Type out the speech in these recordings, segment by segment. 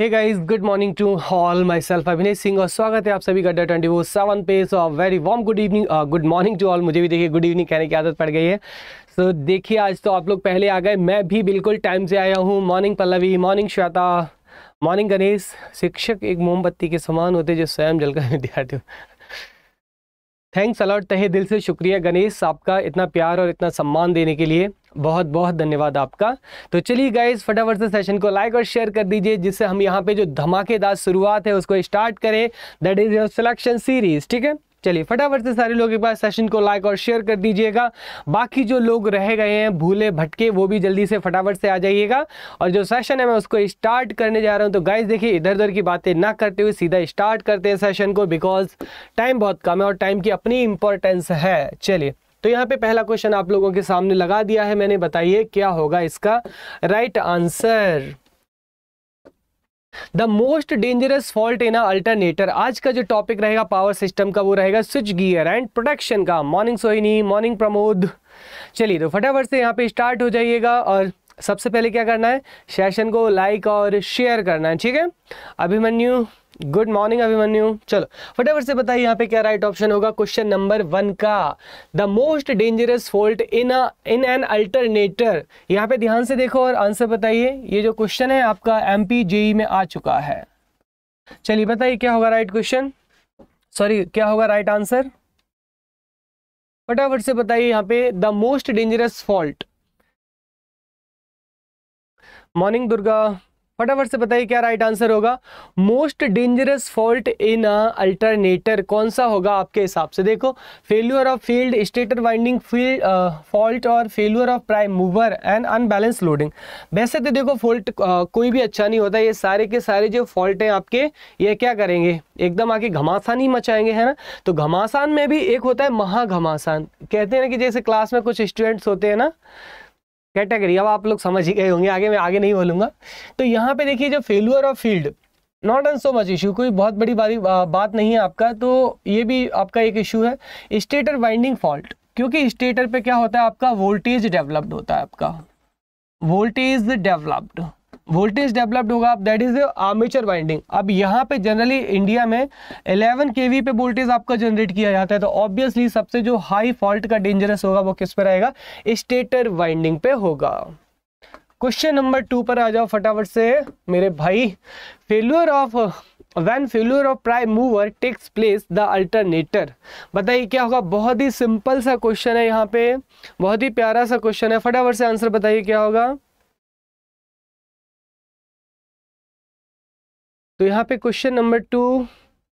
Hey guys good morning to all myself Abhinay Singh और स्वागत है आप सभी का डर ट्वेंटी वो सेवन पे so very warm good evening good morning to all मुझे भी देखिए गुड इवनिंग कहने की आदत पड़ गई है सो so, देखिए आज तो आप लोग पहले आ गए मैं भी बिल्कुल टाइम से आया हूँ morning Pallavi morning Shweta morning Ganesh शिक्षक एक मोमबत्ती के समान होते जो स्वयं जलकर विद्यार्थी थैंक्स अलॉट तहे दिल से शुक्रिया गणेश आपका इतना प्यार और इतना सम्मान देने के लिए बहुत बहुत धन्यवाद आपका तो चलिए गाइज फटाफट से सेशन को लाइक और शेयर कर दीजिए जिससे हम यहाँ पे जो धमाकेदार शुरुआत है उसको स्टार्ट करें that is your selection series ठीक है चलिए फटाफट से सारे लोगों के पास सेशन को लाइक और शेयर कर दीजिएगा बाकी जो लोग रह गए हैं भूले भटके वो भी जल्दी से फटाफट से आ जाइएगा और जो सेशन है मैं उसको स्टार्ट करने जा रहा हूँ तो गाइज देखिए इधर उधर की बातें ना करते हुए सीधा स्टार्ट करते हैं सेशन को बिकॉज टाइम बहुत कम है और टाइम की अपनी इंपॉर्टेंस है चलिए तो यहाँ पे पहला क्वेश्चन आप लोगों के सामने लगा दिया है मैंने बताइए क्या होगा इसका right answer the most dangerous fault in alternator आज का जो टॉपिक रहेगा पावर सिस्टम का वो रहेगा स्विच गियर एंड प्रोटेक्शन का मॉर्निंग सोहिनी मॉर्निंग प्रमोद चलिए तो फटाफट से यहाँ पे स्टार्ट हो जाइएगा और सबसे पहले क्या करना है सेशन को लाइक और शेयर करना है ठीक है अभिमन्यु गुड मॉर्निंग अभिमन्यु चलो फटाफट से बताइए यहाँ पे क्या राइट ऑप्शन होगा क्वेश्चन नंबर वन का the most dangerous fault in a in an alternator यहाँ पे ध्यान से देखो और आंसर बताइए ये जो क्वेश्चन है आपका एम पी e में आ चुका है चलिए बताइए क्या होगा राइट क्वेश्चन सॉरी क्या होगा राइट आंसर फटाफट से बताइए यहाँ पे the most dangerous fault morning Durga फटाफट से बताइए क्या राइट आंसर होगा most dangerous fault in alternator कौन सा होगा आपके हिसाब से देखो failure of field stator winding field fault और failure of prime mover and unbalance loading वैसे तो देखो फॉल्ट uh, कोई भी अच्छा नहीं होता ये सारे के सारे जो फॉल्ट हैं आपके ये क्या करेंगे एकदम आके घमासान ही मचाएंगे है ना तो घमासान में भी एक होता है महाघमासान कहते हैं ना कि जैसे क्लास में कुछ स्टूडेंट्स होते हैं ना कैटेगरी अब आप लोग समझ ही गए होंगे आगे मैं आगे नहीं बोलूंगा तो यहाँ पे देखिए जो failure of field not an so much issue कोई बहुत बड़ी बारी बात नहीं है आपका तो ये भी आपका एक इशू है स्टेटर वाइंडिंग फॉल्ट क्योंकि स्टेटर पे क्या होता है आपका वोल्टेज डेवलप्ड होता है आपका वोल्टेज डेवलप्ड वोल्टेज डेवलप्ड होगा दैट इज आर्मेचर वाइंडिंग अब यहाँ पे जनरली इंडिया में 11 के पे वोल्टेज आपका जनरेट किया जाता है तो ऑब्वियसली सबसे जो हाई फॉल्ट का डेंजरस होगा वो किस पर रहेगा स्टेटर वाइंडिंग पे होगा क्वेश्चन नंबर टू पर आ जाओ फटाफट से मेरे भाई failure of when failure of prime mover takes place the alternator बताइए क्या होगा बहुत ही सिंपल सा क्वेश्चन है यहाँ पे बहुत ही प्यारा सा क्वेश्चन है फटाफट से आंसर बताइए क्या होगा तो यहाँ पे क्वेश्चन नंबर टू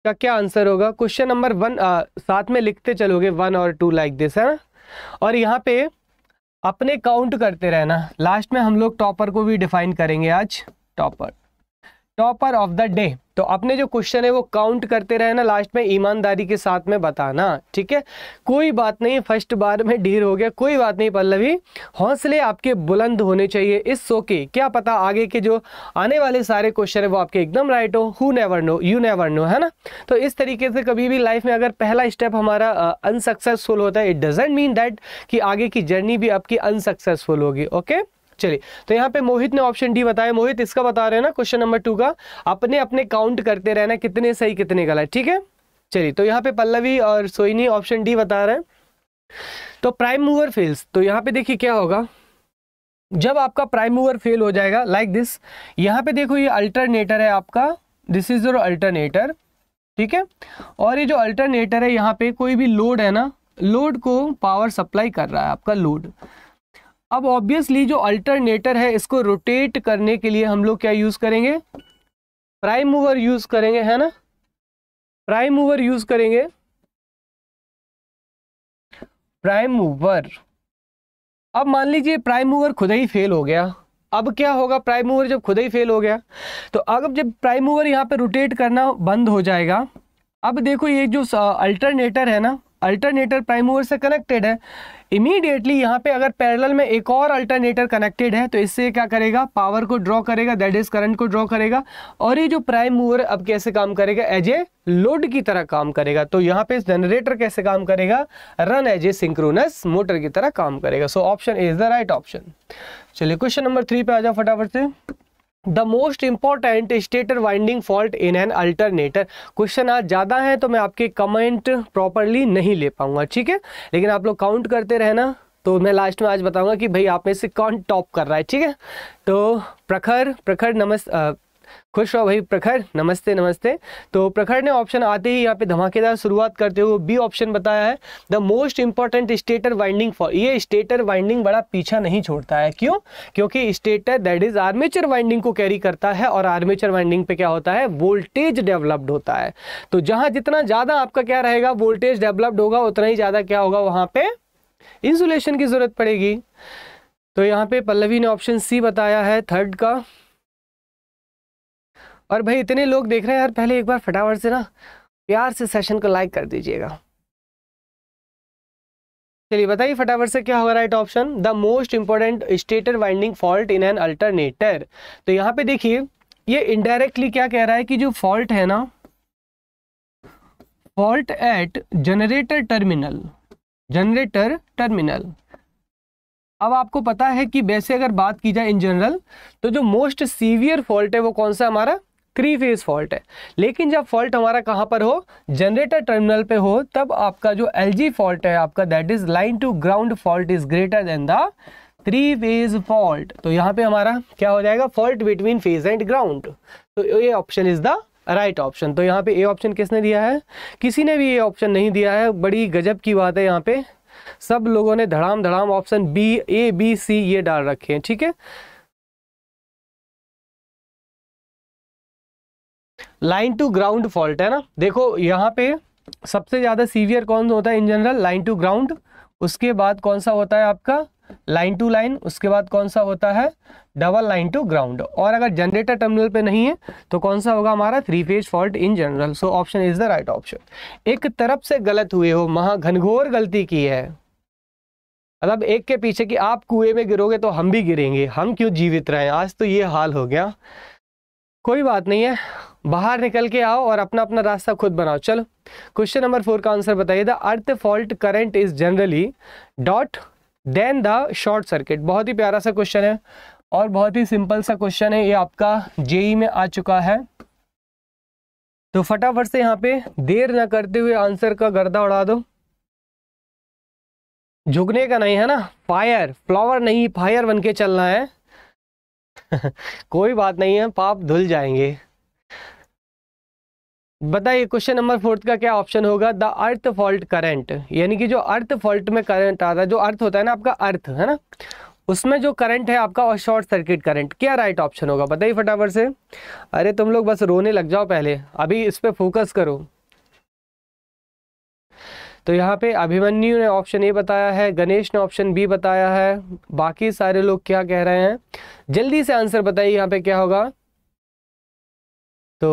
का क्या आंसर होगा क्वेश्चन नंबर वन साथ में लिखते चलोगे वन और टू लाइक दिस है ना और यहाँ पे अपने काउंट करते रहना लास्ट में हम लोग टॉपर को भी डिफाइन करेंगे आज topper topper of the day तो अपने जो क्वेश्चन है वो काउंट करते रहना लास्ट में ईमानदारी के साथ में बताना ठीक है कोई बात नहीं फर्स्ट बार में ढीर हो गया कोई बात नहीं पल्लवी हौसले आपके बुलंद होने चाहिए इस शो के क्या पता आगे के जो आने वाले सारे क्वेश्चन है वो आपके एकदम राइट हो who never know you never know है ना तो इस तरीके से कभी भी लाइफ में अगर पहला स्टेप हमारा अनसक्सेसफुल होता है इट डजेंट मीन दैट कि आगे की जर्नी भी आपकी अनसक्सेसफुल होगी ओके okay? चलिए तो यहाँ पे मोहित ने ऑप्शन डी बताया मोहित इसका बता रहे हैं ना क्वेश्चन नंबर टू का अपने अपने काउंट करते रहना कितने सही कितने गलत ठीक है चलिए तो यहाँ पे पल्लवी और सोइनी ऑप्शन डी बता रहे हैं तो प्राइम मूवर फेल्स तो यहाँ पे देखिए क्या होगा जब आपका प्राइम मूवर फेल हो जाएगा लाइक like दिस यहाँ पे देखो ये अल्टरनेटर है आपका दिस इज योर अल्टरनेटर ठीक है और ये जो अल्टरनेटर है यहाँ पे कोई भी लोड है ना लोड को पावर सप्लाई कर रहा है आपका लोड अब ऑब्वियसली जो अल्टरनेटर है इसको रोटेट करने के लिए हम लोग क्या यूज़ करेंगे प्राइम मूवर यूज़ करेंगे है ना प्राइम मूवर यूज़ करेंगे प्राइम मूवर अब मान लीजिए प्राइम मूवर खुद ही फेल हो गया अब क्या होगा प्राइम मूवर जब खुद ही फेल हो गया तो अब जब प्राइम मूवर यहाँ पे रोटेट करना बंद हो जाएगा अब देखो ये जो अल्टरनेटर है ना अल्टरनेटर प्राइम मूवर से कनेक्टेड है इमीडिएटली यहाँ पे अगर पैरेलल में एक और अल्टरनेटर कनेक्टेड है तो इससे क्या करेगा पावर को ड्रॉ करेगा दैट इज करंट को ड्रॉ करेगा और ये जो प्राइम मूवर अब कैसे काम करेगा एज ए लोड की तरह काम करेगा तो यहाँ पे जनरेटर कैसे काम करेगा run as a synchronous motor की तरह काम करेगा so option is the right option चलिए क्वेश्चन नंबर थ्री पे आ जाओ फटाफट से the most important stator winding fault in an alternator question आज ज़्यादा है तो मैं आपके कमेंट प्रॉपरली नहीं ले पाऊंगा ठीक है लेकिन आप लोग काउंट करते रहना तो मैं लास्ट में आज बताऊंगा कि भाई आप में से कौन टॉप कर रहा है ठीक है तो प्रखर प्रखर नमस्ते खुश रहो भाई प्रखर नमस्ते नमस्ते तो प्रखर ने ऑप्शन आते ही यहाँ पे धमाकेदार शुरुआत करते हुए बी ऑप्शन बताया है the most important stator winding for ये स्टेटर वाइंडिंग बड़ा पीछा नहीं छोड़ता है क्यों क्योंकि stator that is armature winding को कैरी करता है और आर्मेचर वाइंडिंग पे क्या होता है वोल्टेज डेवलप्ड होता है तो जहाँ जितना ज़्यादा आपका क्या रहेगा वोल्टेज डेवलप्ड होगा उतना ही ज़्यादा क्या होगा वहाँ पे इंसुलेशन की ज़रूरत पड़ेगी तो यहाँ पे पल्लवी ने ऑप्शन सी बताया है थर्ड का और भाई इतने लोग देख रहे हैं यार पहले एक बार फटाफट से ना प्यार से सेशन को लाइक कर दीजिएगा चलिए बताइए फटाफट से क्या होगा right option the most important stator winding fault in an alternator तो यहाँ पे देखिए ये इनडायरेक्टली क्या कह रहा है कि जो फॉल्ट है ना fault at generator terminal generator terminal अब आपको पता है कि वैसे अगर बात की जाए इन जनरल तो जो मोस्ट सीवियर फॉल्ट है वो कौन सा हमारा थ्री फेज फॉल्ट है लेकिन जब फॉल्ट हमारा कहाँ पर हो जनरेटर टर्मिनल पे हो तब आपका जो एल फॉल्ट है आपका that is line to ground fault is greater than the three phase fault तो यहाँ पे हमारा क्या हो जाएगा fault between phase and ground तो ये option is the right option तो यहाँ पे ए ऑप्शन किसने दिया है किसी ने भी ये ऑप्शन नहीं दिया है बड़ी गजब की बात है यहाँ पे सब लोगों ने धड़ाम धड़ाम option B A B C ये डाल रखे हैं ठीक है लाइन टू ग्राउंड फॉल्ट है ना देखो यहाँ पे सबसे ज़्यादा सीवियर कौन होता है in general line to ground उसके बाद कौन सा होता है आपका लाइन टू लाइन उसके बाद कौन सा होता है डबल लाइन टू ग्राउंड और अगर जनरेटर टर्मिनल पे नहीं है तो कौन सा होगा हमारा three phase fault in general so option is the right option एक तरफ से गलत हुए हो महा घनघोर गलती की है मतलब एक के पीछे कि आप कुएं में गिरोगे तो हम भी गिरेंगे हम क्यों जीवित रहे आज तो ये हाल हो गया कोई बात नहीं है बाहर निकल के आओ और अपना अपना रास्ता खुद बनाओ चलो क्वेश्चन नंबर फोर का आंसर बताइए the earth fault current is generally dot than the short circuit बहुत ही प्यारा सा क्वेश्चन है और बहुत ही सिंपल सा क्वेश्चन है ये आपका जेई e में आ चुका है तो फटाफट से यहाँ पे देर ना करते हुए आंसर का गर्दा उड़ा दो झुकने का नहीं है ना फायर फ्लावर नहीं फायर बन के चलना है कोई बात नहीं है पाप धुल जाएंगे बताइए क्वेश्चन नंबर फोर्थ का क्या ऑप्शन होगा द अर्थ फॉल्ट करंट यानी कि जो अर्थ फॉल्ट में करंट आता है जो अर्थ होता है ना आपका अर्थ है ना उसमें जो करंट है आपका और शॉर्ट सर्किट करंट क्या राइट ऑप्शन होगा बताइए फटाफट से अरे तुम लोग बस रोने लग जाओ पहले अभी इस पर फोकस करो तो यहाँ पे अभिमन्यु ने ऑप्शन ए बताया है गणेश ने ऑप्शन बी बताया है बाकी सारे लोग क्या कह रहे हैं जल्दी से आंसर बताइए यहाँ पे क्या होगा तो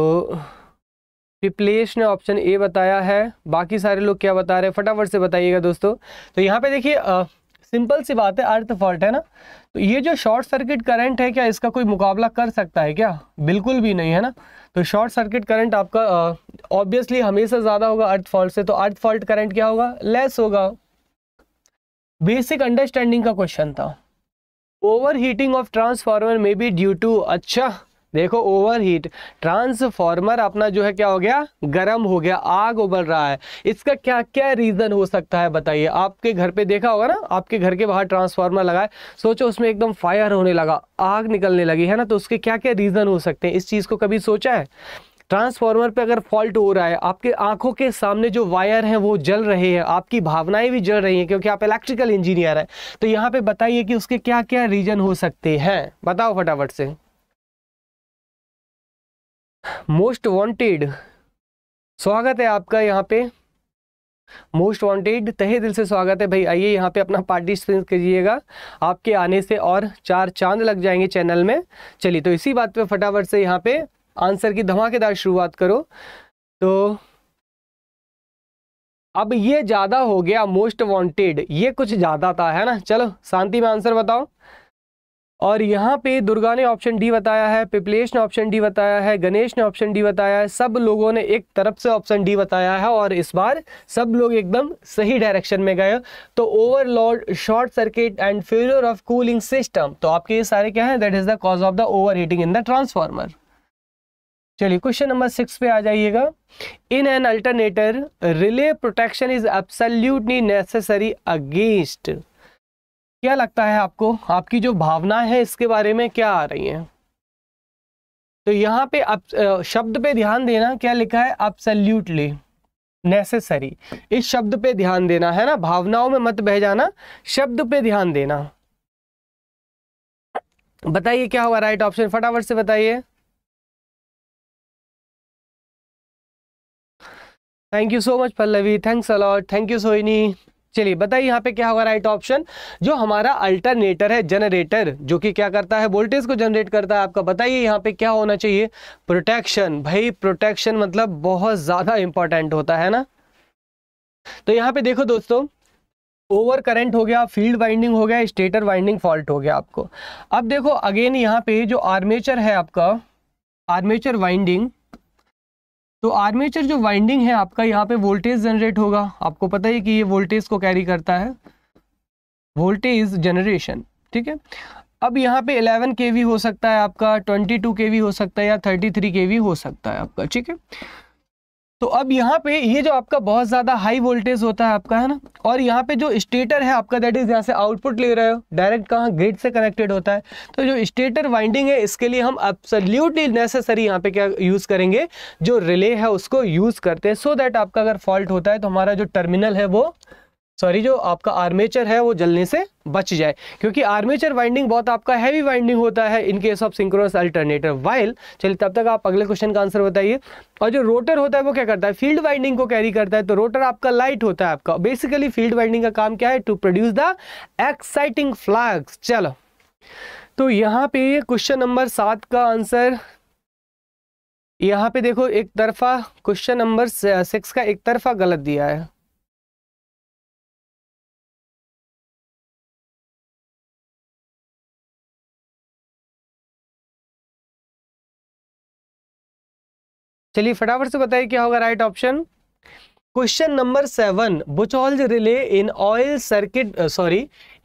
पिपलेश ने ऑप्शन ए बताया है बाकी सारे लोग क्या बता रहे हैं फटाफट से बताइएगा दोस्तों तो यहाँ पे देखिए सिंपल सी बात है अर्थ फॉल्ट है ना तो ये जो शॉर्ट सर्किट करंट है क्या इसका कोई मुकाबला कर सकता है क्या बिल्कुल भी नहीं है ना तो शॉर्ट सर्किट करंट आपका ऑब्वियसली हमेशा ज़्यादा होगा अर्थ फॉल्ट से तो अर्थ फॉल्ट करंट क्या होगा लेस होगा बेसिक अंडरस्टैंडिंग का क्वेश्चन था ओवर हीटिंग ऑफ ट्रांसफार्मर में बी ड्यू टू अच्छा देखो ओवरहीट ट्रांसफार्मर अपना जो है क्या हो गया गर्म हो गया आग उबल रहा है इसका क्या क्या रीज़न हो सकता है बताइए आपके घर पे देखा होगा ना आपके घर के बाहर ट्रांसफार्मर लगाए सोचो उसमें एकदम फायर होने लगा आग निकलने लगी है ना तो उसके क्या क्या रीज़न हो सकते हैं इस चीज़ को कभी सोचा है ट्रांसफार्मर पे अगर फॉल्ट हो रहा है आपके आंखों के सामने जो वायर हैं वो जल रहे हैं आपकी भावनाएं भी जल रही हैं क्योंकि आप इलेक्ट्रिकल इंजीनियर हैं तो यहाँ पे बताइए कि उसके क्या क्या रीजन हो सकते हैं बताओ फटाफट से मोस्ट वांटेड स्वागत है आपका यहाँ पे मोस्ट वांटेड तहे दिल से स्वागत है भाई आइए यहाँ पे अपना पार्टिसिपेंस कीजिएगा आपके आने से और चार चांद लग जाएंगे चैनल में चलिए तो इसी बात पे फटाफट से यहाँ पे आंसर की धमाकेदार शुरुआत करो तो अब ये ज़्यादा हो गया मोस्ट वांटेड ये कुछ ज़्यादा था है ना चलो शांति में आंसर बताओ और यहाँ पे दुर्गा ने ऑप्शन डी बताया है पिपलेश ने ऑप्शन डी बताया है गणेश ने ऑप्शन डी बताया है सब लोगों ने एक तरफ से ऑप्शन डी बताया है और इस बार सब लोग एकदम सही डायरेक्शन में गए तो overload short circuit and failure of cooling system तो आपके ये सारे क्या है that is the cause of the over heating in the transformer चलिए क्वेश्चन नंबर सिक्स पे आ जाइएगा in an alternator relay protection is absolutely necessary against क्या लगता है आपको आपकी जो भावनाएं हैं इसके बारे में क्या आ रही हैं तो यहाँ पे आप शब्द पे ध्यान देना क्या लिखा है सल्यूटली नेसेसरी इस शब्द पे ध्यान देना है ना भावनाओं में मत बह जाना शब्द पे ध्यान देना बताइए क्या होगा राइट ऑप्शन फटाफट से बताइए thank you so much Pallavi thanks a lot thank you Soini चलिए बताइए यहाँ पे क्या होगा राइट ऑप्शन जो हमारा अल्टरनेटर है जनरेटर जो कि क्या करता है वोल्टेज को जनरेट करता है आपका बताइए यहाँ पे क्या होना चाहिए प्रोटेक्शन भाई प्रोटेक्शन मतलब बहुत ज़्यादा इंपॉर्टेंट होता है ना तो यहाँ पे देखो दोस्तों ओवर करंट हो गया फील्ड वाइंडिंग हो गया स्टेटर वाइंडिंग फॉल्ट हो गया आपको अब देखो अगेन यहाँ पे जो आर्मेचर है आपका आर्मेचर वाइंडिंग तो आर्मेचर जो वाइंडिंग है आपका यहाँ पे वोल्टेज जनरेट होगा आपको पता ही कि ये वोल्टेज को कैरी करता है वोल्टेज जनरेशन ठीक है अब यहाँ पे 11 के हो सकता है आपका 22 के हो सकता है या 33 के हो सकता है आपका ठीक है तो अब यहाँ पे ये जो आपका बहुत ज़्यादा हाई वोल्टेज होता है आपका है ना और यहाँ पे जो स्टेटर है आपका दैट इज़ यहाँ से आउटपुट ले रहे हो डायरेक्ट कहाँ ग्रिड से कनेक्टेड होता है तो जो स्टेटर वाइंडिंग है इसके लिए हम एब्सोल्यूटली नेसेसरी यहाँ पे क्या यूज़ करेंगे जो रिले है उसको यूज़ करते हैं सो so दैट आपका अगर फॉल्ट होता है तो हमारा जो टर्मिनल है वो सॉरी जो आपका आर्मेचर है वो जलने से बच जाए क्योंकि आर्मेचर वाइंडिंग बहुत आपका हैवी वाइंडिंग होता है in case of synchronous alternator while चलिए तब तक आप अगले क्वेश्चन का आंसर बताइए और जो रोटर होता है वो क्या करता है फील्ड वाइंडिंग को कैरी करता है तो रोटर आपका लाइट होता है आपका बेसिकली फील्ड वाइंडिंग का काम क्या है to produce the exciting flux चलो तो यहाँ पे क्वेश्चन नंबर सात का आंसर यहाँ पे देखो एक तरफा क्वेश्चन नंबर सिक्स का एक तरफा गलत दिया है चलिए फटाफट से बताइए क्या होगा right option question number seven Buchholz relay in oil circuit sorry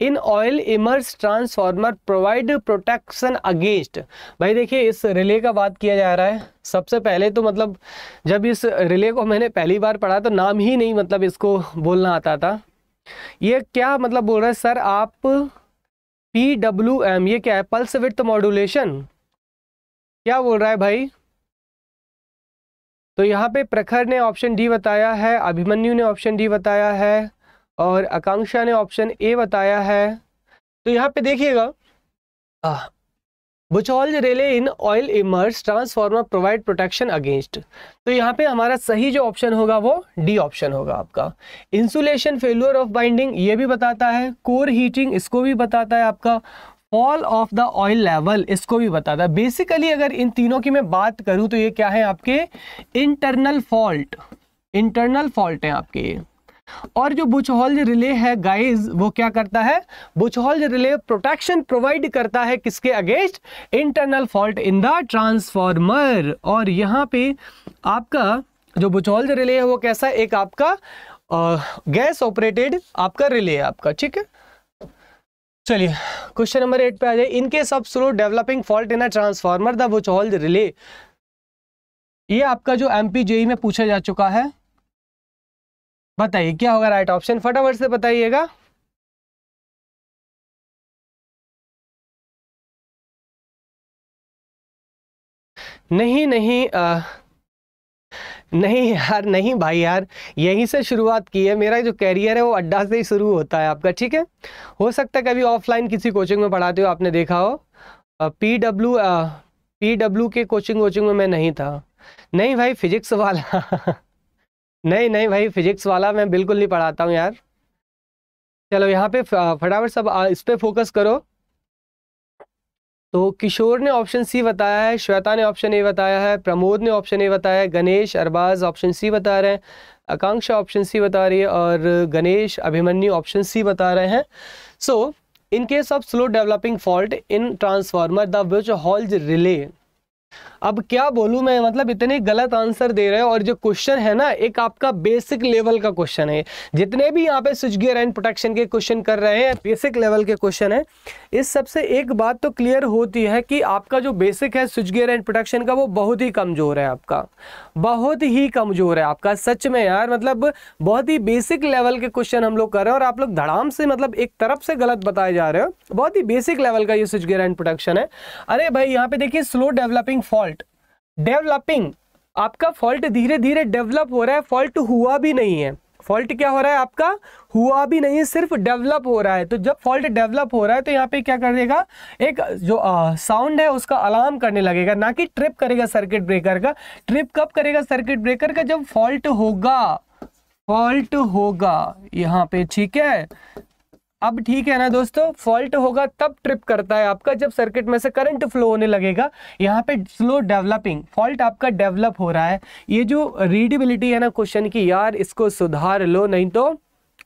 in oil immersed transformer provide protection against भाई देखिए इस रिले का बात किया जा रहा है सबसे पहले तो मतलब जब इस रिले को मैंने पहली बार पढ़ा तो नाम ही नहीं मतलब इसको बोलना आता था ये क्या मतलब बोल रहे हैं सर आप पी डब्ल्यू एम ये क्या है पल्स विथ मॉड्यूलेशन क्या बोल रहा है भाई तो यहाँ पे प्रखर ने ऑप्शन डी बताया है अभिमन्यु ने ऑप्शन डी बताया है और आकांक्षा ने ऑप्शन ए बताया है तो यहाँ पे देखिएगा Buchholz relay in oil immersed transformer provide protection against तो यहाँ पे हमारा सही जो ऑप्शन होगा वो डी ऑप्शन होगा आपका इंसुलेशन फेलर ऑफ बाइंडिंग ये भी बताता है कोर हीटिंग इसको भी बताता है आपका fall of the oil level इसको भी बता दें बेसिकली अगर इन तीनों की मैं बात करूं तो ये क्या है आपके इंटरनल फॉल्ट इंटरनल फॉल्ट है आपके ये और जो बुच रिले है गाइस वो क्या करता है बुच रिले प्रोटेक्शन प्रोवाइड करता है किसके against internal fault in the transformer और यहां पे आपका जो बुच रिले है वो कैसा एक आपका गैस ऑपरेटेड आपका रिले है आपका ठीक है चलिए क्वेश्चन नंबर एट पे आ जाए इनके सब slow developing fault in a transformer the Buchholz relay ये आपका जो एम पी e में पूछा जा चुका है बताइए क्या होगा राइट ऑप्शन फटाफट से बताइएगा नहीं नहीं आ, नहीं यार नहीं भाई यार यहीं से शुरुआत की है मेरा जो करियर है वो अड्डा से ही शुरू होता है आपका ठीक है हो सकता है कभी ऑफलाइन किसी कोचिंग में पढ़ाते हो आपने देखा हो पी डब्ल्यू पी डब्ल्यू के कोचिंग वोचिंग में मैं नहीं था नहीं भाई फिजिक्स वाला नहीं नहीं भाई फिजिक्स वाला मैं बिल्कुल नहीं पढ़ाता हूँ यार चलो यहाँ पे फटाफट सब इस पर फोकस करो तो किशोर ने ऑप्शन सी बताया है श्वेता ने ऑप्शन ए बताया है प्रमोद ने ऑप्शन ए बताया है गणेश अरबाज ऑप्शन सी बता रहे हैं आकांक्षा ऑप्शन सी बता रही है और गणेश अभिमन्यु ऑप्शन सी बता रहे हैं so in case of slow developing fault in transformer the Buchholz relay अब क्या बोलूँ मैं मतलब इतने गलत आंसर दे रहे हैं और जो क्वेश्चन है ना एक आपका बेसिक लेवल का क्वेश्चन है जितने भी यहाँ पे स्विच गियर एंड प्रोटेक्शन के क्वेश्चन कर रहे हैं बेसिक लेवल के क्वेश्चन है इस सबसे एक बात तो क्लियर होती है कि आपका जो बेसिक है स्विच गियर एंड प्रोटेक्शन का वो बहुत ही कमज़ोर है आपका बहुत ही कमज़ोर है आपका सच में यार मतलब बहुत ही बेसिक लेवल के क्वेश्चन हम लोग कर रहे हैं और आप लोग धड़ाम से मतलब एक तरफ से गलत बताए जा रहे हो बहुत ही बेसिक लेवल का ये स्विच गियर एंड प्रोटेक्शन है अरे भाई यहाँ पे देखिए स्लो डेवलपिंग फॉल्ट डेवलपिंग आपका फॉल्ट धीरे धीरे डेवलप हो रहा है फॉल्ट हुआ भी नहीं है फॉल्ट क्या हो रहा है आपका हुआ भी नहीं सिर्फ डेवलप हो रहा है तो जब फॉल्ट डेवलप हो रहा है तो यहाँ पे क्या कर देगा एक जो साउंड है उसका अलार्म करने लगेगा ना कि ट्रिप करेगा सर्किट ब्रेकर का ट्रिप कब करेगा सर्किट ब्रेकर का जब फॉल्ट होगा फॉल्ट होगा यहाँ पे ठीक है अब ठीक है ना दोस्तों फॉल्ट होगा तब ट्रिप करता है आपका जब सर्किट में से करंट फ्लो होने लगेगा यहाँ पे स्लो डेवलपिंग फॉल्ट आपका डेवलप हो रहा है ये जो रीडेबिलिटी है ना क्वेश्चन की यार इसको सुधार लो नहीं तो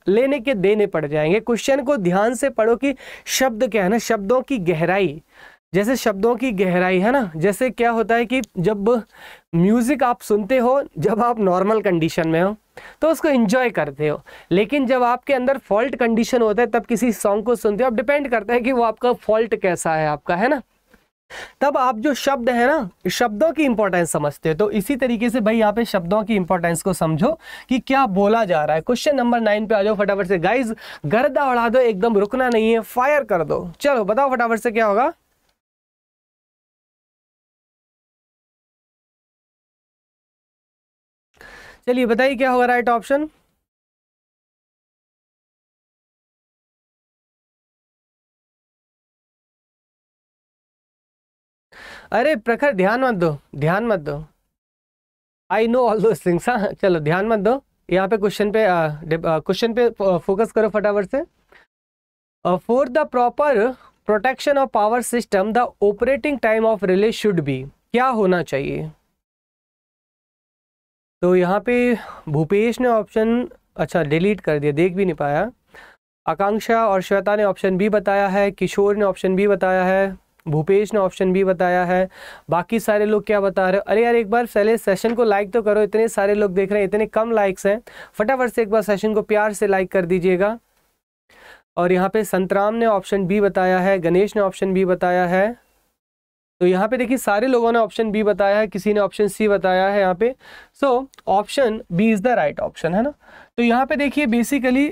लेने के देने पड़ जाएंगे क्वेश्चन को ध्यान से पढ़ो कि शब्द क्या है ना शब्दों की गहराई जैसे शब्दों की गहराई है ना जैसे क्या होता है कि जब म्यूज़िक आप सुनते हो जब आप नॉर्मल कंडीशन में हो तो उसको इंजॉय करते हो लेकिन जब आपके अंदर फॉल्ट कंडीशन होता है तब किसी सॉन्ग को सुनते हो अब डिपेंड करता है कि वो आपका फॉल्ट कैसा है आपका है ना तब आप जो शब्द है ना शब्दों की इंपॉर्टेंस समझते हो तो इसी तरीके से भाई यहाँ पे शब्दों की इंपॉर्टेंस को समझो कि क्या बोला जा रहा है क्वेश्चन नंबर नाइन पे आ जाओ फटाफट से गाइज गर्दा उड़ा दो एकदम रुकना नहीं है फायर कर दो चलो बताओ फटाफट से क्या होगा चलिए बताइए क्या होगा राइट ऑप्शन अरे प्रखर ध्यान मत दो ध्यान मत दो I know all those things हाँ चलो ध्यान मत दो यहाँ पे क्वेश्चन पे क्वेश्चन पे फोकस करो फटाफट से for the proper protection of power system the operating time of relay should be क्या होना चाहिए तो यहाँ पे भूपेश ने ऑप्शन अच्छा डिलीट कर दिया देख भी नहीं पाया आकांक्षा और श्वेता ने ऑप्शन बी बताया है किशोर ने ऑप्शन बी बताया है भूपेश ने ऑप्शन बी बताया है बाकी सारे लोग क्या बता रहे हो अरे यार एक बार पहले सेशन को लाइक तो करो इतने सारे लोग देख रहे हैं इतने कम लाइक्स हैं फटाफट से एक बार सेशन को प्यार से लाइक कर दीजिएगा और यहाँ पे संतराम ने ऑप्शन बी बताया है गणेश ने ऑप्शन बी बताया है तो यहाँ पे देखिए सारे लोगों ने ऑप्शन बी बताया है किसी ने ऑप्शन सी बताया है यहाँ पे so option B is the right option है ना तो यहाँ पे देखिए बेसिकली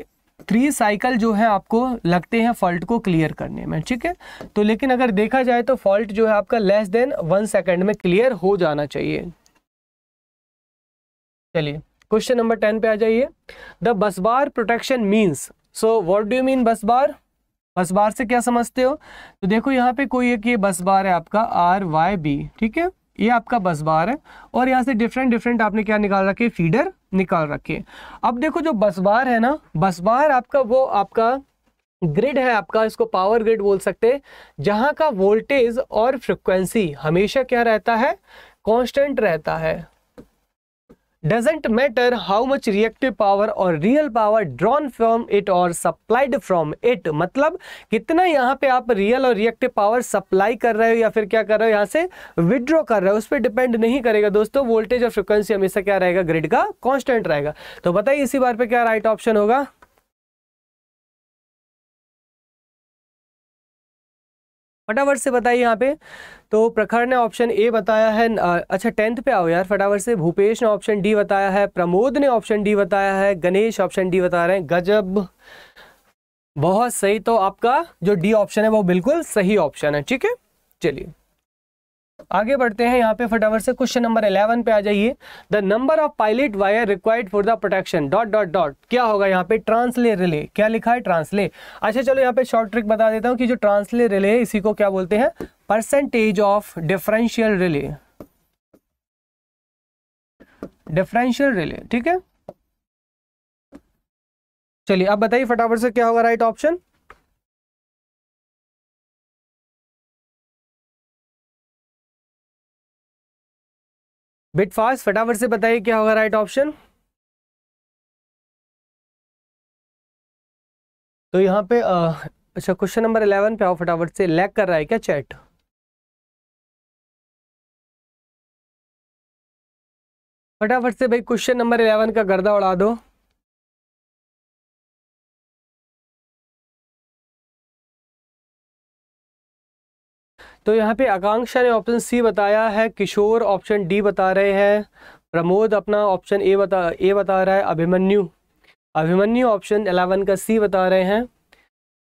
थ्री साइकिल जो है आपको लगते हैं फॉल्ट को क्लियर करने में ठीक है तो लेकिन अगर देखा जाए तो फॉल्ट जो है आपका लेस देन वन सेकेंड में क्लियर हो जाना चाहिए चलिए क्वेश्चन नंबर टेन पे आ जाइए the busbar protection means so what do mean busbar bus bar से क्या समझते हो तो देखो यहाँ पे कोई एक ये बस बार है आपका आर वाई बी ठीक है ये आपका बस बार है और यहाँ से डिफरेंट डिफरेंट आपने क्या निकाल रखे फीडर निकाल रखे अब देखो जो बस बार है ना बस बार आपका वो आपका ग्रिड है आपका इसको पावर ग्रिड बोल सकते हैं जहाँ का वोल्टेज और फ्रिक्वेंसी हमेशा क्या रहता है कांस्टेंट रहता है doesn't matter how much reactive power or real power drawn from it or supplied from it मतलब कितना यहाँ पे आप real और reactive power supply कर रहे हो या फिर क्या कर रहे हो यहाँ से withdraw कर रहे हो उस पर depend नहीं करेगा दोस्तों वोल्टेज और फ्रिक्वेंसी हमेशा क्या रहेगा ग्रिड का कांस्टेंट रहेगा तो बताइए इसी बार पे क्या राइट ऑप्शन होगा फटाफट से बताइए यहाँ पे तो प्रखर ने ऑप्शन ए बताया है अच्छा टेंथ पे आओ यार फटाफट से भूपेश ने ऑप्शन डी बताया है प्रमोद ने ऑप्शन डी बताया है गणेश ऑप्शन डी बता रहे हैं गजब बहुत सही तो आपका जो डी ऑप्शन है वो बिल्कुल सही ऑप्शन है ठीक है चलिए आगे बढ़ते हैं यहाँ पे फटाफट से क्वेश्चन नंबर 11 पे आ जाइए the number of pilot wire required for the protection dot dot dot क्या होगा यहाँ पे ट्रांसले रिले क्या लिखा है ट्रांसले अच्छा चलो यहाँ पे शॉर्ट ट्रिक बता देता हूँ कि जो ट्रांसले रिले है इसी को क्या बोलते हैं percentage of differential relay differential relay ठीक है चलिए अब बताइए फटाफट से क्या होगा राइट ऑप्शन बिट फास्ट फटाफट से बताइए क्या होगा राइट ऑप्शन तो यहाँ पे आ, अच्छा क्वेश्चन नंबर इलेवन पे आओ फटाफट से लैग कर रहा है क्या चैट फटाफट से भाई क्वेश्चन नंबर इलेवन का गर्दा उड़ा दो तो यहाँ पे आकांक्षा ने ऑप्शन सी बताया है किशोर ऑप्शन डी बता रहे हैं प्रमोद अपना ऑप्शन ए बता ए बता रहा है अभिमन्यु अभिमन्यु ऑप्शन एलेवन का सी बता रहे हैं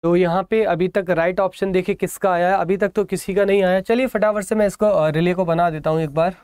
तो यहाँ पे अभी तक राइट ऑप्शन देखिए किसका आया है अभी तक तो किसी का नहीं आया चलिए फटाफट से मैं इसको रिले को बना देता हूँ एक बार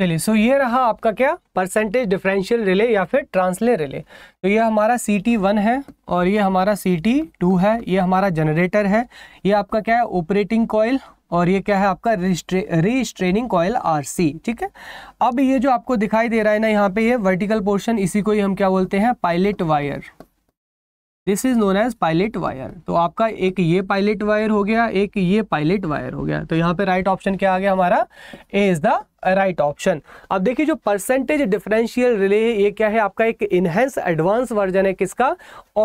चलिए सो ये रहा आपका क्या परसेंटेज डिफरेंशियल रिले या फिर ट्रांसले रिले तो ये हमारा सी टी वन है और ये हमारा सी टी टू है ये हमारा जनरेटर है ये आपका क्या है ऑपरेटिंग कॉयल और ये क्या है आपका रिस्ट्रेनिंग कॉयल आर सी ठीक है अब ये जो आपको दिखाई दे रहा है ना यहाँ पे ये वर्टिकल पोर्शन इसी को ही हम क्या बोलते हैं pilot wire this is known as pilot wire तो आपका एक ये पायलट वायर हो गया एक ये पायलट वायर हो गया तो यहाँ पे राइट right ऑप्शन क्या आ गया हमारा A is the right option अब देखिए जो परसेंटेज डिफरेंशियल रिले है ये क्या है आपका एक इनहेंस एडवांस वर्जन है किसका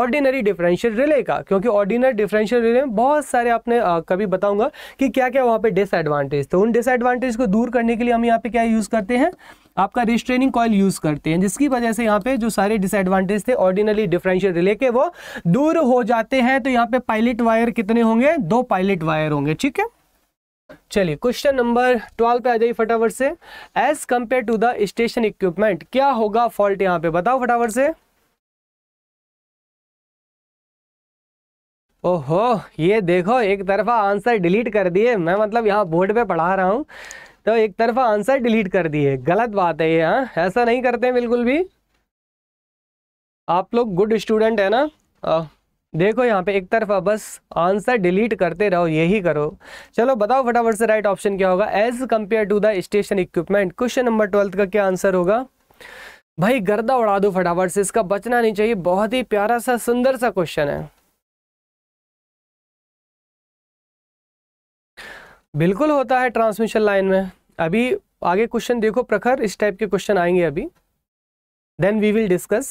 ऑर्डिनरी डिफरेंशियल रिले का क्योंकि ऑर्डिनरी डिफरेंशियल रिले में बहुत सारे आपने आ, कभी बताऊंगा कि क्या क्या वहाँ पे डिसएडवांटेज तो उन डिसएडवांटेज को दूर करने के लिए हम यहाँ पे क्या यूज़ करते हैं आपका रिस्ट्रेनिंग कॉल यूज करते हैं जिसकी वजह से यहाँ पे जो सारे डिसएडवांटेज थे ऑर्डिनरी डिफरेंशियल रिले के वो दूर हो जाते हैं तो यहाँ पे पायलट वायर कितने होंगे दो पायलट वायर होंगे ठीक है चलिए क्वेश्चन नंबर ट्वेल्व पे आ जाइए फटाफट से as compare to the station equipment क्या होगा फॉल्ट यहाँ पे बताओ फटाफट से ओहो ये देखो एक तरफा आंसर डिलीट कर दिए मैं मतलब यहाँ बोर्ड पे पढ़ा रहा हूँ तो एक तरफा आंसर डिलीट कर दिए गलत बात है ये हाँ ऐसा नहीं करते हैं बिल्कुल भी आप लोग गुड स्टूडेंट है ना आ, देखो यहाँ पे एक तरफा बस आंसर डिलीट करते रहो यही करो चलो बताओ फटाफट से राइट ऑप्शन क्या होगा as compare to the station equipment question number twelfth का क्या आंसर होगा भाई गर्दा उड़ा दो फटाफट से इसका बचना नहीं चाहिए बहुत ही प्यारा सा सुंदर सा क्वेश्चन है बिल्कुल होता है ट्रांसमिशन लाइन में अभी आगे क्वेश्चन देखो प्रखर इस टाइप के क्वेश्चन आएंगे अभी देन वी विल डिस्कस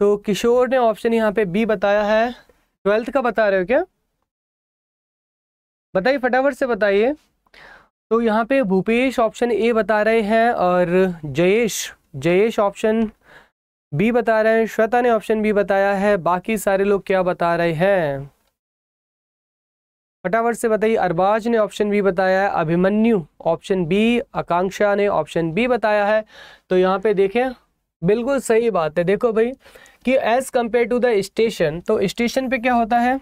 तो किशोर ने ऑप्शन यहाँ पे बी बताया है ट्वेल्थ का बता रहे हो क्या बताइए फटाफट से बताइए तो यहाँ पे भूपेश ऑप्शन ए बता रहे हैं और जयेश जयेश ऑप्शन बी बता रहे हैं श्वेता ने ऑप्शन बी बताया है बाकी सारे लोग क्या बता रहे हैं फटाफट से बताइए अरबाज ने ऑप्शन बी बताया है अभिमन्यु ऑप्शन बी आकांक्षा ने ऑप्शन बी बताया है तो यहाँ पे देखें बिल्कुल सही बात है देखो भाई कि as compare to the station तो स्टेशन पे क्या होता है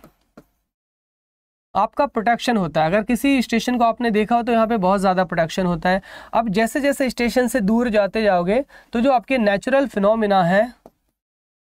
आपका प्रोटेक्शन होता है अगर किसी स्टेशन को आपने देखा हो तो यहाँ पे बहुत ज़्यादा प्रोटेक्शन होता है अब जैसे जैसे स्टेशन से दूर जाते जाओगे तो जो आपके नेचुरल फिनोमिना है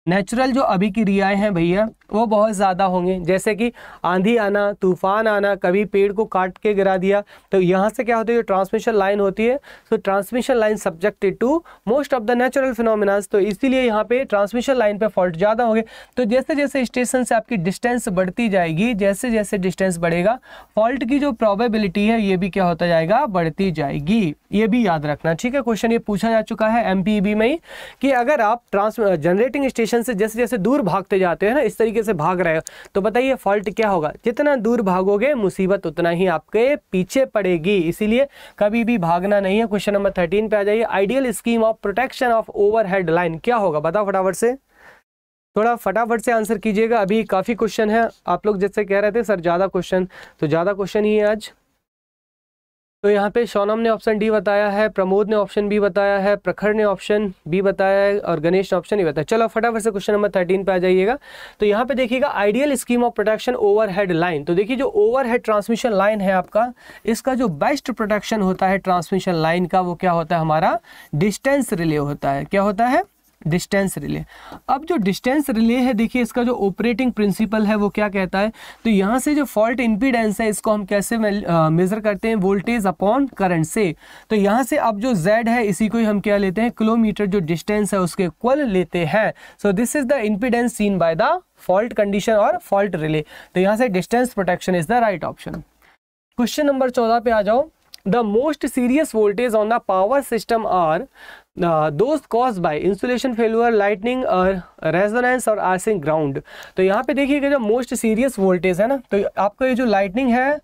नेचुरल जो अभी की रियाएँ हैं भैया वो बहुत ज़्यादा होंगे जैसे कि आंधी आना तूफान आना कभी पेड़ को काट के गिरा दिया तो यहाँ से क्या होता है ट्रांसमिशन लाइन होती है तो transmission line subjected to most of the natural phenomenas तो इसीलिए यहाँ पे ट्रांसमिशन लाइन पे फॉल्ट ज़्यादा होंगे तो जैसे जैसे स्टेशन से आपकी डिस्टेंस बढ़ती जाएगी जैसे जैसे डिस्टेंस बढ़ेगा फॉल्ट की जो प्रॉबेबिलिटी है ये भी क्या होता जाएगा बढ़ती जाएगी ये भी याद रखना ठीक है क्वेश्चन ये पूछा जा चुका है एम e में ही कि अगर आप ट्रांस जनरेटिंग स्टेशन क्वेश्चन से जैसे जैसे दूर भागते जाते हो ना इस तरीके से भाग रहे हो तो बताइए फॉल्ट क्या होगा जितना दूर भागोगे मुसीबत उतना ही आपके पीछे पड़ेगी इसीलिए कभी भी भागना नहीं है क्वेश्चन नंबर थर्टीन पे आ जाइए ideal scheme of protection of over line क्या होगा बताओ फटाफट से थोड़ा फटाफट से आंसर कीजिएगा अभी काफ़ी क्वेश्चन है आप लोग जैसे कह रहे थे सर ज़्यादा क्वेश्चन तो ज़्यादा क्वेश्चन ही है आज तो यहाँ पे सोनम ने ऑप्शन डी बताया है प्रमोद ने ऑप्शन बी बताया है प्रखर ने ऑप्शन बी बताया है और गणेश ने ऑप्शन ए बताया चलो फटाफट से क्वेश्चन नंबर थर्टीन पे आ जाइएगा तो यहाँ पे देखिएगा ideal scheme of protection overhead line तो देखिए जो ओवरहेड ट्रांसमिशन लाइन है आपका इसका जो बेस्ट प्रोटेक्शन होता है ट्रांसमिशन लाइन का वो क्या होता है हमारा डिस्टेंस रिले होता है क्या होता है डिस्टेंस रिले अब जो डिस्टेंस रिले है देखिए इसका जो ऑपरेटिंग प्रिंसिपल है वो क्या कहता है तो यहाँ से जो फॉल्ट इंपीडेंस है इसको हम कैसे मेज़र करते हैं वोल्टेज अपॉन करंट से तो यहाँ से अब जो जेड है इसी को ही हम क्या लेते हैं किलोमीटर जो डिस्टेंस है उसके क्वल लेते हैं so this is the impedance seen by the fault condition और फॉल्ट रिले तो यहाँ से distance protection is the right option question number चौदह पे आ जाओ the most serious voltage on the power system are those caused by insulation failure lightning और resonance और or ग्राउंड तो यहाँ पे देखिएगा जो मोस्ट सीरियस वोल्टेज है ना तो आपका ये जो लाइटनिंग है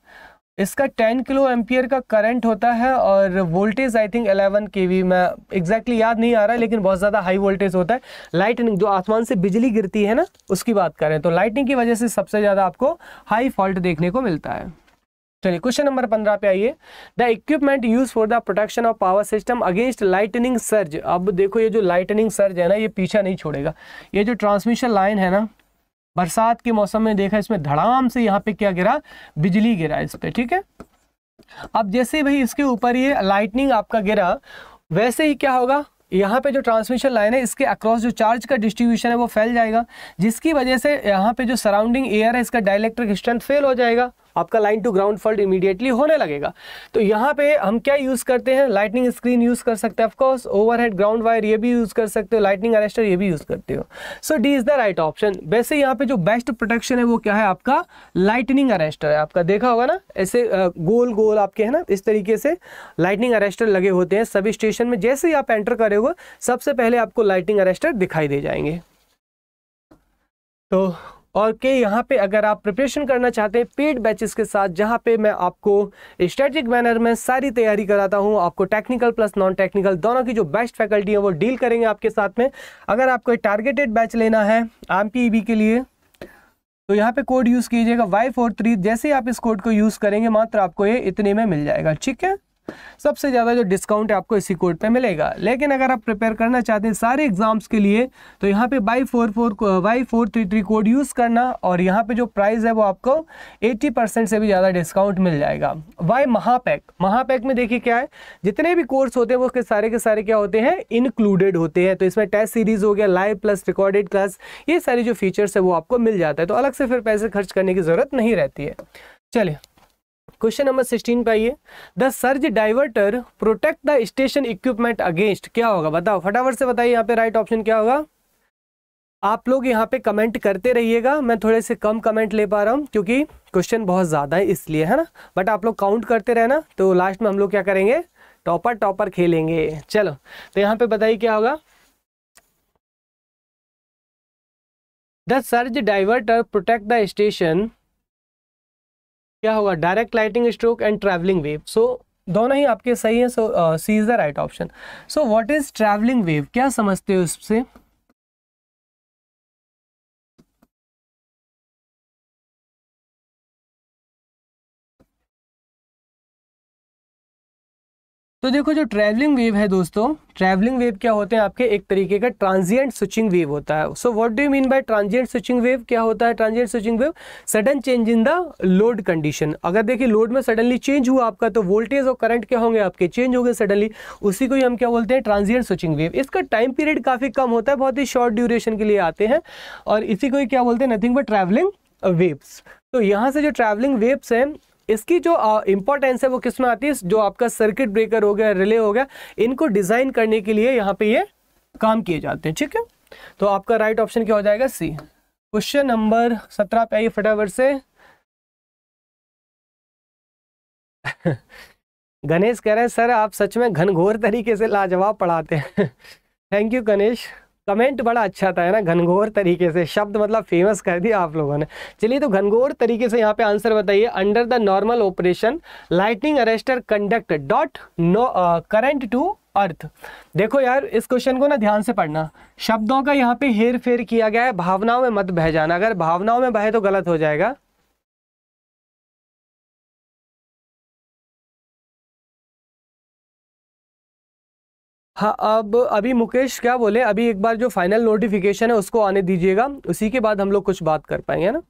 इसका 10 किलो एम्पियर का करंट होता है और वोल्टेज आई थिंक 11 के वी मैं एग्जैक्टली याद नहीं आ रहा है लेकिन बहुत ज़्यादा हाई वोल्टेज होता है लाइटनिंग जो आसमान से बिजली गिरती है ना उसकी बात करें तो लाइटनिंग की वजह से सबसे ज़्यादा आपको हाई फॉल्ट देखने को मिलता है चलिए क्वेश्चन नंबर पंद्रह पे आइए the equipment use for the protection of power system against lightning surge अब देखो ये जो लाइटनिंग सर्ज है ना ये पीछा नहीं छोड़ेगा ये जो ट्रांसमिशन लाइन है ना बरसात के मौसम में देखा इसमें धड़ाम से यहाँ पे क्या गिरा बिजली गिरा इस पर ठीक है अब जैसे भाई इसके ऊपर ये लाइटनिंग आपका गिरा वैसे ही क्या होगा यहाँ पे जो ट्रांसमिशन लाइन है इसके अक्रॉस जो चार्ज का डिस्ट्रीब्यूशन है वो फैल जाएगा जिसकी वजह से यहाँ पे जो सराउंडिंग एयर है इसका डायलेक्ट्रिक स्ट्रेंथ फेल हो जाएगा आपका line to ground fault immediately होने लगेगा तो यहाँ पे हम क्या यूज़ करते हैं लाइटनिंग स्क्रीन यूज़ कर सकते हैं of course over head ground wire ये भी यूज़ कर सकते हो लाइटनिंग अरेस्टर ये भी यूज़ करते हो so D is the right option वैसे यहाँ पे जो बेस्ट प्रोटेक्शन है वो क्या है आपका लाइटनिंग अरेस्टर है आपका देखा होगा ना ऐसे गोल गोल आपके है ना इस तरीके से लाइटनिंग अरेस्टर लगे होते हैं सभी स्टेशन में जैसे ही आप एंटर करोगे सबसे पहले आपको लाइटनिंग अरेस्टर दिखाई दे जाएंगे तो और के यहाँ पे अगर आप प्रिपरेशन करना चाहते हैं पेड बैचेस के साथ जहाँ पे मैं आपको स्ट्रेटिक मैनर में सारी तैयारी कराता हूँ आपको टेक्निकल प्लस नॉन टेक्निकल दोनों की जो बेस्ट फैकल्टी है वो डील करेंगे आपके साथ में अगर आपको टारगेटेड बैच लेना है आम के लिए तो यहाँ पे कोड यूज़ कीजिएगा वाई फोर थ्री जैसे ही आप इस कोड को यूज़ करेंगे मात्र आपको ये इतने में मिल जाएगा ठीक है सबसे ज़्यादा जो डिस्काउंट है आपको इसी कोड पे मिलेगा लेकिन अगर आप प्रिपेयर करना चाहते हैं सारे एग्जाम्स के लिए तो यहाँ पे by four four by four three three code use करना और यहाँ पे जो प्राइस है वो आपको 80 परसेंट से भी ज़्यादा डिस्काउंट मिल जाएगा वाई महापैक महापैक में देखिए क्या है जितने भी कोर्स होते हैं वो उसके सारे के सारे क्या होते हैं इंक्लूडेड होते हैं तो इसमें टेस्ट सीरीज़ हो गया लाइव प्लस रिकॉर्डेड क्लास ये सारी जो फीचर्स है वो आपको मिल जाता है तो अलग से फिर पैसे खर्च करने की ज़रूरत नहीं रहती है चलिए क्वेश्चन नंबर सिक्सटीन पे आइए the surge diverter protect the station equipment against क्या होगा बताओ फटाफट से बताइए यहाँ पे राइट ऑप्शन क्या होगा आप लोग यहाँ पे कमेंट करते रहिएगा मैं थोड़े से कम कमेंट ले पा रहा हूँ क्योंकि क्वेश्चन बहुत ज़्यादा है इसलिए है ना बट आप लोग काउंट करते रहना तो लास्ट में हम लोग क्या करेंगे टॉपर टॉपर खेलेंगे चलो तो यहाँ पे बताइए क्या होगा the surge diverter protect the station क्या होगा direct lighting stroke and travelling wave so दोनों ही आपके सही हैं so C is the right option so what is travelling wave क्या समझते हो इससे तो देखो जो ट्रैवलिंग वेव है दोस्तों ट्रैवलिंग वेव क्या होते हैं आपके एक तरीके का ट्रांजिएंट स्विचिंग वेव होता है so what do you mean by transient switching wave क्या होता है transient switching wave sudden change in the load condition अगर देखिए लोड में सडनली चेंज हुआ आपका तो वोल्टेज और करंट क्या होंगे आपके चेंज हो गए सडनली उसी को ही हम क्या बोलते हैं ट्रांजियंट स्विचिंग वेव इसका टाइम पीरियड काफ़ी कम होता है बहुत ही शॉर्ट ड्यूरेशन के लिए आते हैं और इसी को ही क्या बोलते हैं नथिंग बट ट्रैवलिंग वेव्स तो यहाँ से जो ट्रैवलिंग वेव्स हैं इसकी जो इंपॉर्टेंस है वो किसमें आती है जो आपका सर्किट ब्रेकर हो गया रिले हो गया इनको डिज़ाइन करने के लिए यहाँ पे ये काम किए जाते हैं ठीक है तो आपका राइट ऑप्शन क्या हो जाएगा सी क्वेश्चन नंबर सत्रह पे आइए फटाफट से गणेश कह रहे हैं सर आप सच में घनघोर तरीके से लाजवाब पढ़ाते हैं थैंक यू गणेश कमेंट बड़ा अच्छा था है ना घनघोर तरीके से शब्द मतलब फेमस कर दिया आप लोगों ने चलिए तो घनघोर तरीके से यहाँ पे आंसर बताइए under the normal operation lightning arrester conduct dot no current to earth देखो यार इस क्वेश्चन को ना ध्यान से पढ़ना शब्दों का यहाँ पे हेर फेर किया गया है भावनाओं में मत बह जाना अगर भावनाओं में बहे तो गलत हो जाएगा हाँ अब अभी मुकेश क्या बोले अभी एक बार जो फाइनल नोटिफिकेशन है उसको आने दीजिएगा उसी के बाद हम लोग कुछ बात कर पाएंगे ना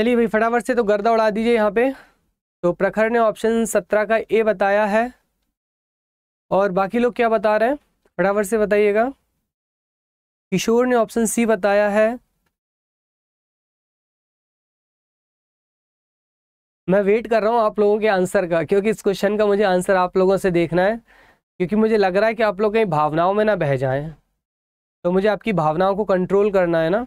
चलिए भाई फटाफट से तो गर्दा उड़ा दीजिए यहाँ पे तो प्रखर ने ऑप्शन सत्रह का ए बताया है और बाकी लोग क्या बता रहे हैं फटाफट से बताइएगा किशोर ने ऑप्शन सी बताया है मैं वेट कर रहा हूँ आप लोगों के आंसर का क्योंकि इस क्वेश्चन का मुझे आंसर आप लोगों से देखना है क्योंकि मुझे लग रहा है कि आप लोग कहीं भावनाओं में ना बह जाएं तो मुझे आपकी भावनाओं को कंट्रोल करना है ना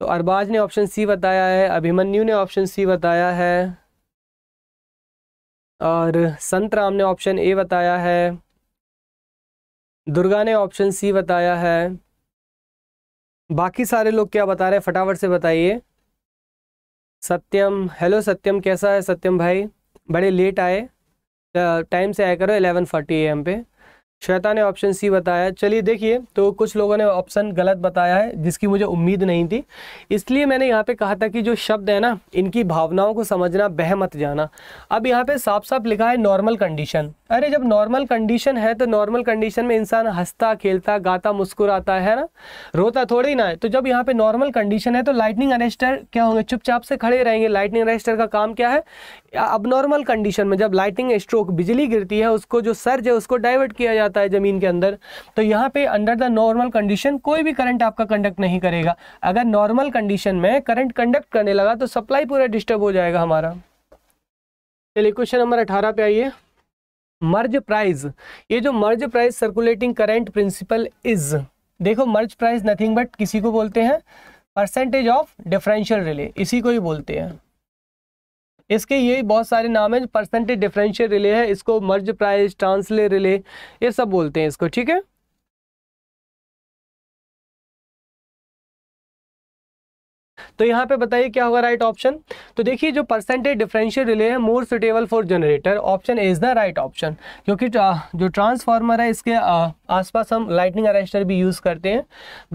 तो अरबाज ने ऑप्शन सी बताया है अभिमन्यु ने ऑप्शन सी बताया है और संत राम ने ऑप्शन ए बताया है दुर्गा ने ऑप्शन सी बताया है बाकी सारे लोग क्या बता रहे हैं फटाफट से बताइए सत्यम हेलो सत्यम कैसा है सत्यम भाई बड़े लेट आए टाइम से आया करो एलेवन फोर्टी एम पे श्वेता ने ऑप्शन सी बताया चलिए देखिए तो कुछ लोगों ने ऑप्शन गलत बताया है जिसकी मुझे उम्मीद नहीं थी इसलिए मैंने यहाँ पे कहा था कि जो शब्द है ना इनकी भावनाओं को समझना बह मत जाना अब यहाँ पे साफ साफ लिखा है नॉर्मल कंडीशन अरे जब नॉर्मल कंडीशन है तो नॉर्मल कंडीशन में इंसान हंसता खेलता गाता मुस्कुराता है ना रोता थोड़ी ना है तो जब यहाँ पे नॉर्मल कंडीशन है तो लाइटनिंग अरेस्टर क्या होंगे चुपचाप से खड़े रहेंगे लाइटनिंग अरेस्टर का काम क्या है अब नॉर्मल कंडीशन में जब लाइटिंग स्ट्रोक बिजली गिरती है उसको जो सर्ज है उसको डाइवर्ट किया जाता है ज़मीन के अंदर तो यहाँ पे अंडर द नॉर्मल कंडीशन कोई भी करंट आपका कंडक्ट नहीं करेगा अगर नॉर्मल कंडीशन में करंट कंडक्ट करने लगा तो सप्लाई पूरा डिस्टर्ब हो जाएगा हमारा चलिए क्वेश्चन नंबर अठारह पे आइए मर्ज प्राइस ये जो Merz Price circulating current principle is देखो मर्ज प्राइस नथिंग बट किसी को बोलते हैं परसेंटेज ऑफ डिफरेंशियल रिले इसी को ही बोलते हैं इसके ये बहुत सारे नाम हैं परसेंटेज डिफरेंशियल रिले है इसको मर्ज प्राइस ट्रांसले रिले ये सब बोलते हैं इसको ठीक है तो यहाँ पे बताइए क्या होगा राइट ऑप्शन तो देखिए जो परसेंटेज डिफरेंशियल रिले है more suitable for generator option is the right option क्योंकि जो ट्रांसफार्मर है इसके आसपास हम लाइटनिंग अरेस्टर भी यूज़ करते हैं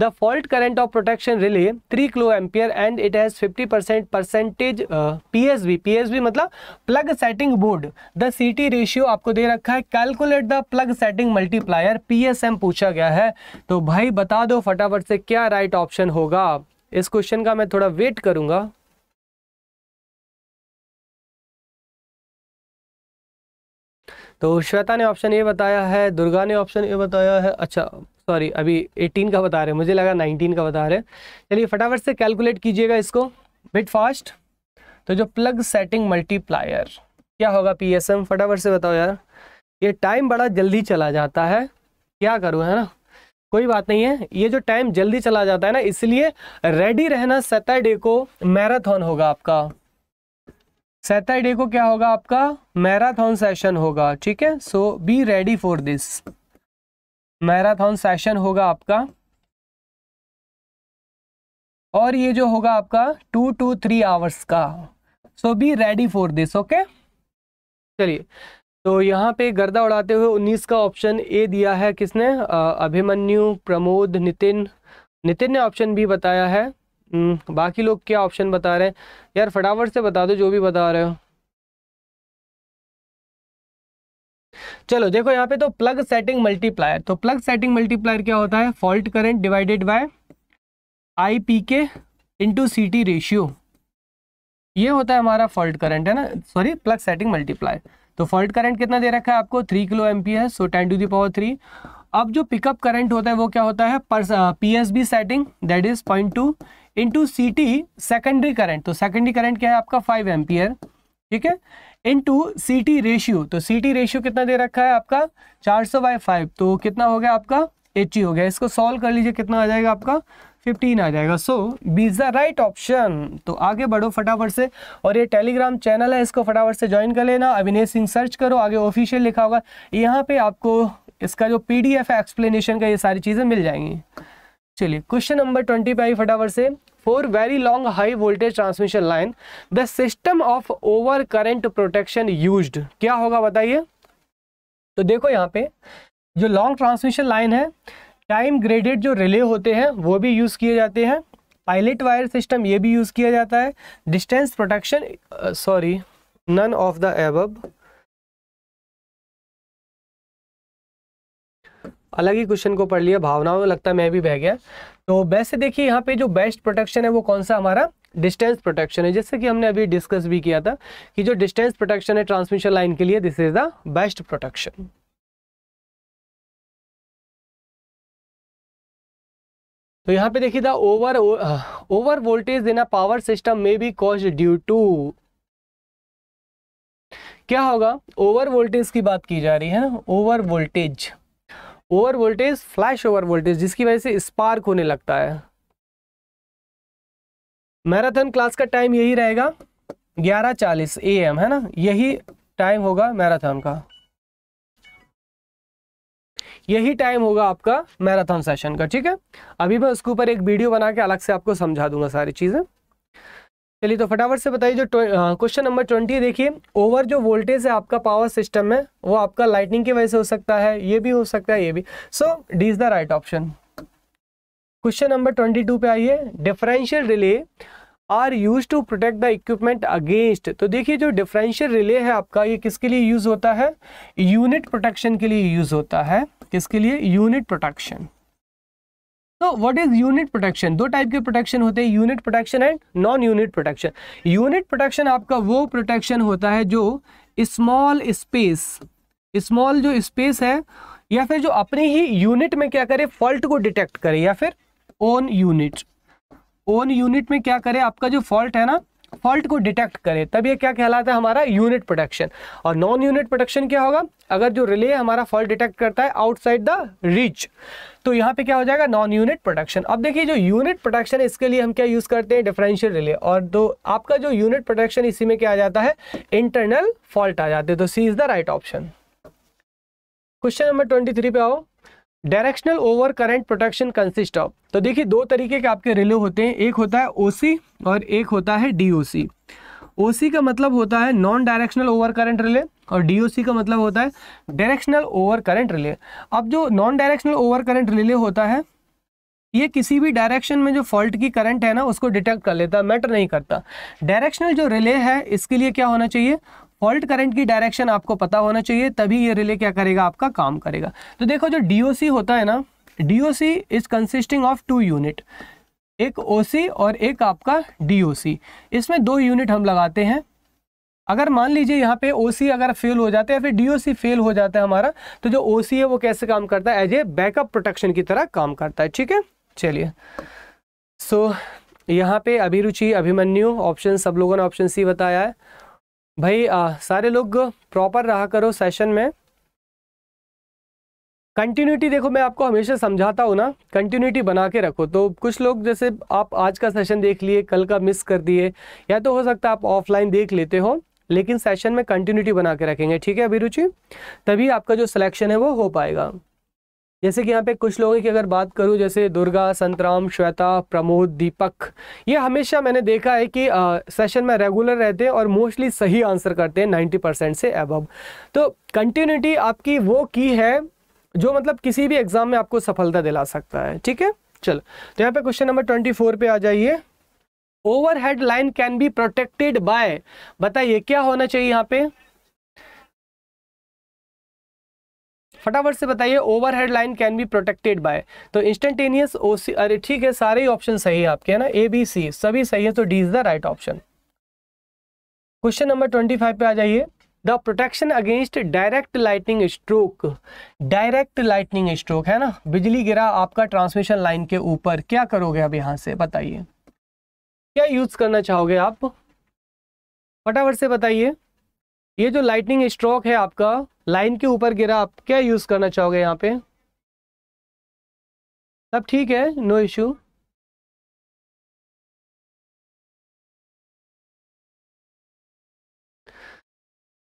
the fault current of protection relay three kilo ampere and it has fifty percent percentage P S B P S B मतलब plug setting board the C T ratio आपको दे रखा है calculate the plug setting multiplier P S M पूछा गया है तो भाई बता दो फटाफट से क्या राइट ऑप्शन होगा इस क्वेश्चन का मैं थोड़ा वेट करूंगा तो श्वेता ने ऑप्शन ए बताया है दुर्गा ने ऑप्शन ए बताया है अच्छा सॉरी अभी 18 का बता रहे हैं मुझे लगा 19 का बता रहे हैं चलिए फटाफट से कैलकुलेट कीजिएगा इसको बिट फास्ट तो जो प्लग सेटिंग मल्टीप्लायर क्या होगा पीएसएम फटाफट से बताओ यार ये टाइम बड़ा जल्दी चला जाता है क्या करूँ है ना कोई बात नहीं है ये जो टाइम जल्दी चला जाता है ना इसलिए रेडी रहना सैटरडे को मैराथन होगा आपका सैटरडे को क्या होगा आपका मैराथन सेशन होगा ठीक है so be ready for this marathon session होगा आपका और ये जो होगा आपका टू टू थ्री आवर्स का so be ready for this okay चलिए तो यहाँ पे गर्दा उड़ाते हुए 19 का ऑप्शन ए दिया है किसने अभिमन्यु प्रमोद नितिन नितिन ने ऑप्शन भी बताया है हम्म, बाकी लोग क्या ऑप्शन बता रहे हैं यार फटाफट से बता दो जो भी बता रहे हो चलो देखो यहाँ पे तो प्लग सेटिंग मल्टीप्लायर तो प्लग सेटिंग मल्टीप्लायर क्या होता है fault current divided by I P के इंटू सी टी रेशियो ये होता है हमारा फॉल्ट करंट है ना सॉरी प्लग सेटिंग मल्टीप्लायर तो फॉल्ट करंट कितना दे रखा है आपको थ्री किलो है so ten to the power three अब जो पिकअप करंट होता है वो क्या होता है पर P S B setting that is point two into C T secondary current तो सेकेंडरी करंट क्या है आपका फाइव एम्पियर ठीक है इंटू सी टी रेशियो तो सी टी रेशियो कितना दे रखा है आपका चार सौ बाई फाइव तो कितना हो गया आपका एच हो गया इसको सॉल्व कर लीजिए कितना आ जाएगा आपका फिफ्टीन आ जाएगा so B is the right option तो आगे बढ़ो फटाफट से और ये टेलीग्राम चैनल है इसको फटाफट से ज्वाइन कर लेना अभिनेश सिंह सर्च करो आगे ऑफिशियल लिखा होगा यहाँ पे आपको इसका जो पी डी एफ एक्सप्लेनेशन का ये सारी चीज़ें मिल जाएंगी चलिए क्वेश्चन नंबर ट्वेंटी पे आई फटाफट से for very long high voltage transmission line the system of over current protection use क्या होगा बताइए तो देखो यहाँ पे जो लॉन्ग ट्रांसमिशन लाइन है टाइम ग्रेडेड जो रिले होते हैं वो भी यूज़ किए जाते हैं पायलट वायर सिस्टम ये भी यूज़ किया जाता है distance protection sorry none of the above अलग ही क्वेश्चन को पढ़ लिया भावनाओं में लगता है मैं भी बह गया तो वैसे देखिए यहाँ पे जो बेस्ट प्रोटेक्शन है वो कौन सा हमारा डिस्टेंस प्रोटेक्शन है जैसे कि हमने अभी डिस्कस भी किया था कि जो डिस्टेंस प्रोटेक्शन है ट्रांसमिशन लाइन के लिए this is the best protection तो यहाँ पे देखिए था ओवर ओवर वोल्टेज देना पावर सिस्टम में भी कॉज ड्यू टू क्या होगा ओवर वोल्टेज की बात की जा रही है ना over voltage over voltage flash over voltage जिसकी वजह से स्पार्क होने लगता है मैराथन क्लास का टाइम यही रहेगा ग्यारह चालीस ए एम है ना यही टाइम होगा मैराथन का यही टाइम होगा आपका मैराथन सेशन का ठीक है अभी मैं उसके ऊपर एक वीडियो बना के अलग से आपको समझा दूंगा सारी चीज़ें चलिए तो फटाफट से बताइए जो क्वेश्चन नंबर ट्वेंटी देखिए ओवर जो वोल्टेज है आपका पावर सिस्टम है वो आपका लाइटनिंग की वजह से हो सकता है ये भी हो सकता है ये भी so D is the right option question number twenty two पे आइए differential relay are use to protect the equipment against तो देखिए जो डिफरेंशियल रिले है आपका ये किसके लिए यूज होता है यूनिट प्रोटेक्शन के लिए यूज होता है किसके लिए यूनिट प्रोटेक्शन तो व्हाट इज यूनिट प्रोटेक्शन दो टाइप के प्रोटेक्शन होते हैं unit protection and non unit protection unit protection आपका वो प्रोटेक्शन होता है जो स्मॉल स्पेस स्मॉल जो स्पेस है या फिर जो अपने ही यूनिट में क्या करे फॉल्ट को डिटेक्ट करे या फिर ओन यूनिट ओन यूनिट में क्या करे आपका जो फॉल्ट है ना फॉल्ट को डिटेक्ट करे तब ये क्या कहलाता है हमारा यूनिट प्रोटेक्शन और नॉन यूनिट प्रोटेक्शन क्या होगा अगर जो रिले हमारा फॉल्ट डिटेक्ट करता है आउटसाइड द रीच तो यहाँ पे क्या हो जाएगा नॉन यूनिट प्रोटेक्शन अब देखिए जो यूनिट प्रोटेक्शन है इसके लिए हम क्या यूज़ करते हैं डिफरेंशियल रिले और तो आपका जो यूनिट प्रोटेक्शन इसी में क्या आ जाता है इंटरनल फॉल्ट आ जाते हैं तो C is the right option question number twenty three पे आओ directional over current protection consist of तो देखिए दो तरीके के आपके रिले होते हैं एक होता है ओसी और एक होता है डीओसी ओसी का मतलब होता है non directional over current relay और डीओसी का मतलब होता है डायरेक्शनल ओवर करंट रिले अब जो non directional over current relay होता है ये किसी भी डायरेक्शन में जो फॉल्ट की करंट है ना उसको डिटेक्ट कर लेता है मैटर नहीं करता डायरेक्शनल जो रिले है इसके लिए क्या होना चाहिए फॉल्ट करंट की डायरेक्शन आपको पता होना चाहिए तभी ये रिले क्या करेगा आपका काम करेगा तो देखो जो डी होता है ना D is consisting of two unit एक ओ और एक आपका डी इसमें दो यूनिट हम लगाते हैं अगर मान लीजिए यहाँ पे ओ अगर फेल हो जाता है या फिर डी फेल हो जाता है हमारा तो जो ओ है वो कैसे काम करता है एज ए बैकअप प्रोटेक्शन की तरह काम करता है ठीक है चलिए सो so, यहाँ पे अभिरुचि अभिमन्यु ऑप्शन सब लोगों ने ऑप्शन सी बताया है भाई आ, सारे लोग प्रॉपर रहा करो सेशन में कंटिन्यूटी देखो मैं आपको हमेशा समझाता हूँ ना कंटिन्यूटी बना के रखो तो कुछ लोग जैसे आप आज का सेशन देख लिए कल का मिस कर दिए या तो हो सकता है आप ऑफलाइन देख लेते हो लेकिन सेशन में कंटिन्यूटी बना के रखेंगे ठीक है अभिरुचि तभी आपका जो सिलेक्शन है वो हो पाएगा जैसे कि यहाँ पे कुछ लोगों की अगर बात करूँ जैसे दुर्गा संतराम श्वेता प्रमोद दीपक ये हमेशा मैंने देखा है कि आ, सेशन में रेगुलर रहते हैं और मोस्टली सही आंसर करते हैं 90 परसेंट से अब तो कंटिन्यूटी आपकी वो की है जो मतलब किसी भी एग्ज़ाम में आपको सफलता दिला सकता है ठीक है चलो तो यहाँ पे क्वेश्चन नंबर ट्वेंटी फोर पे आ जाइए head line can be protected by बताइए क्या होना चाहिए यहाँ पे फटाफट से बताइए head line can be protected by तो इंस्टेंटेनियस ओ सी अरे ठीक है सारे ऑप्शन सही है आपके है ना ए बी सी सभी सही है तो D is the right option question number twenty five पे आ जाइए the protection against direct lightning stroke direct lightning stroke है ना बिजली गिरा आपका ट्रांसमिशन लाइन के ऊपर क्या करोगे अब यहां से बताइए क्या यूज करना चाहोगे आप फटाफट से बताइए ये जो लाइटनिंग स्ट्रोक है आपका लाइन के ऊपर गिरा आप क्या यूज करना चाहोगे यहाँ पे सब ठीक है नो इशू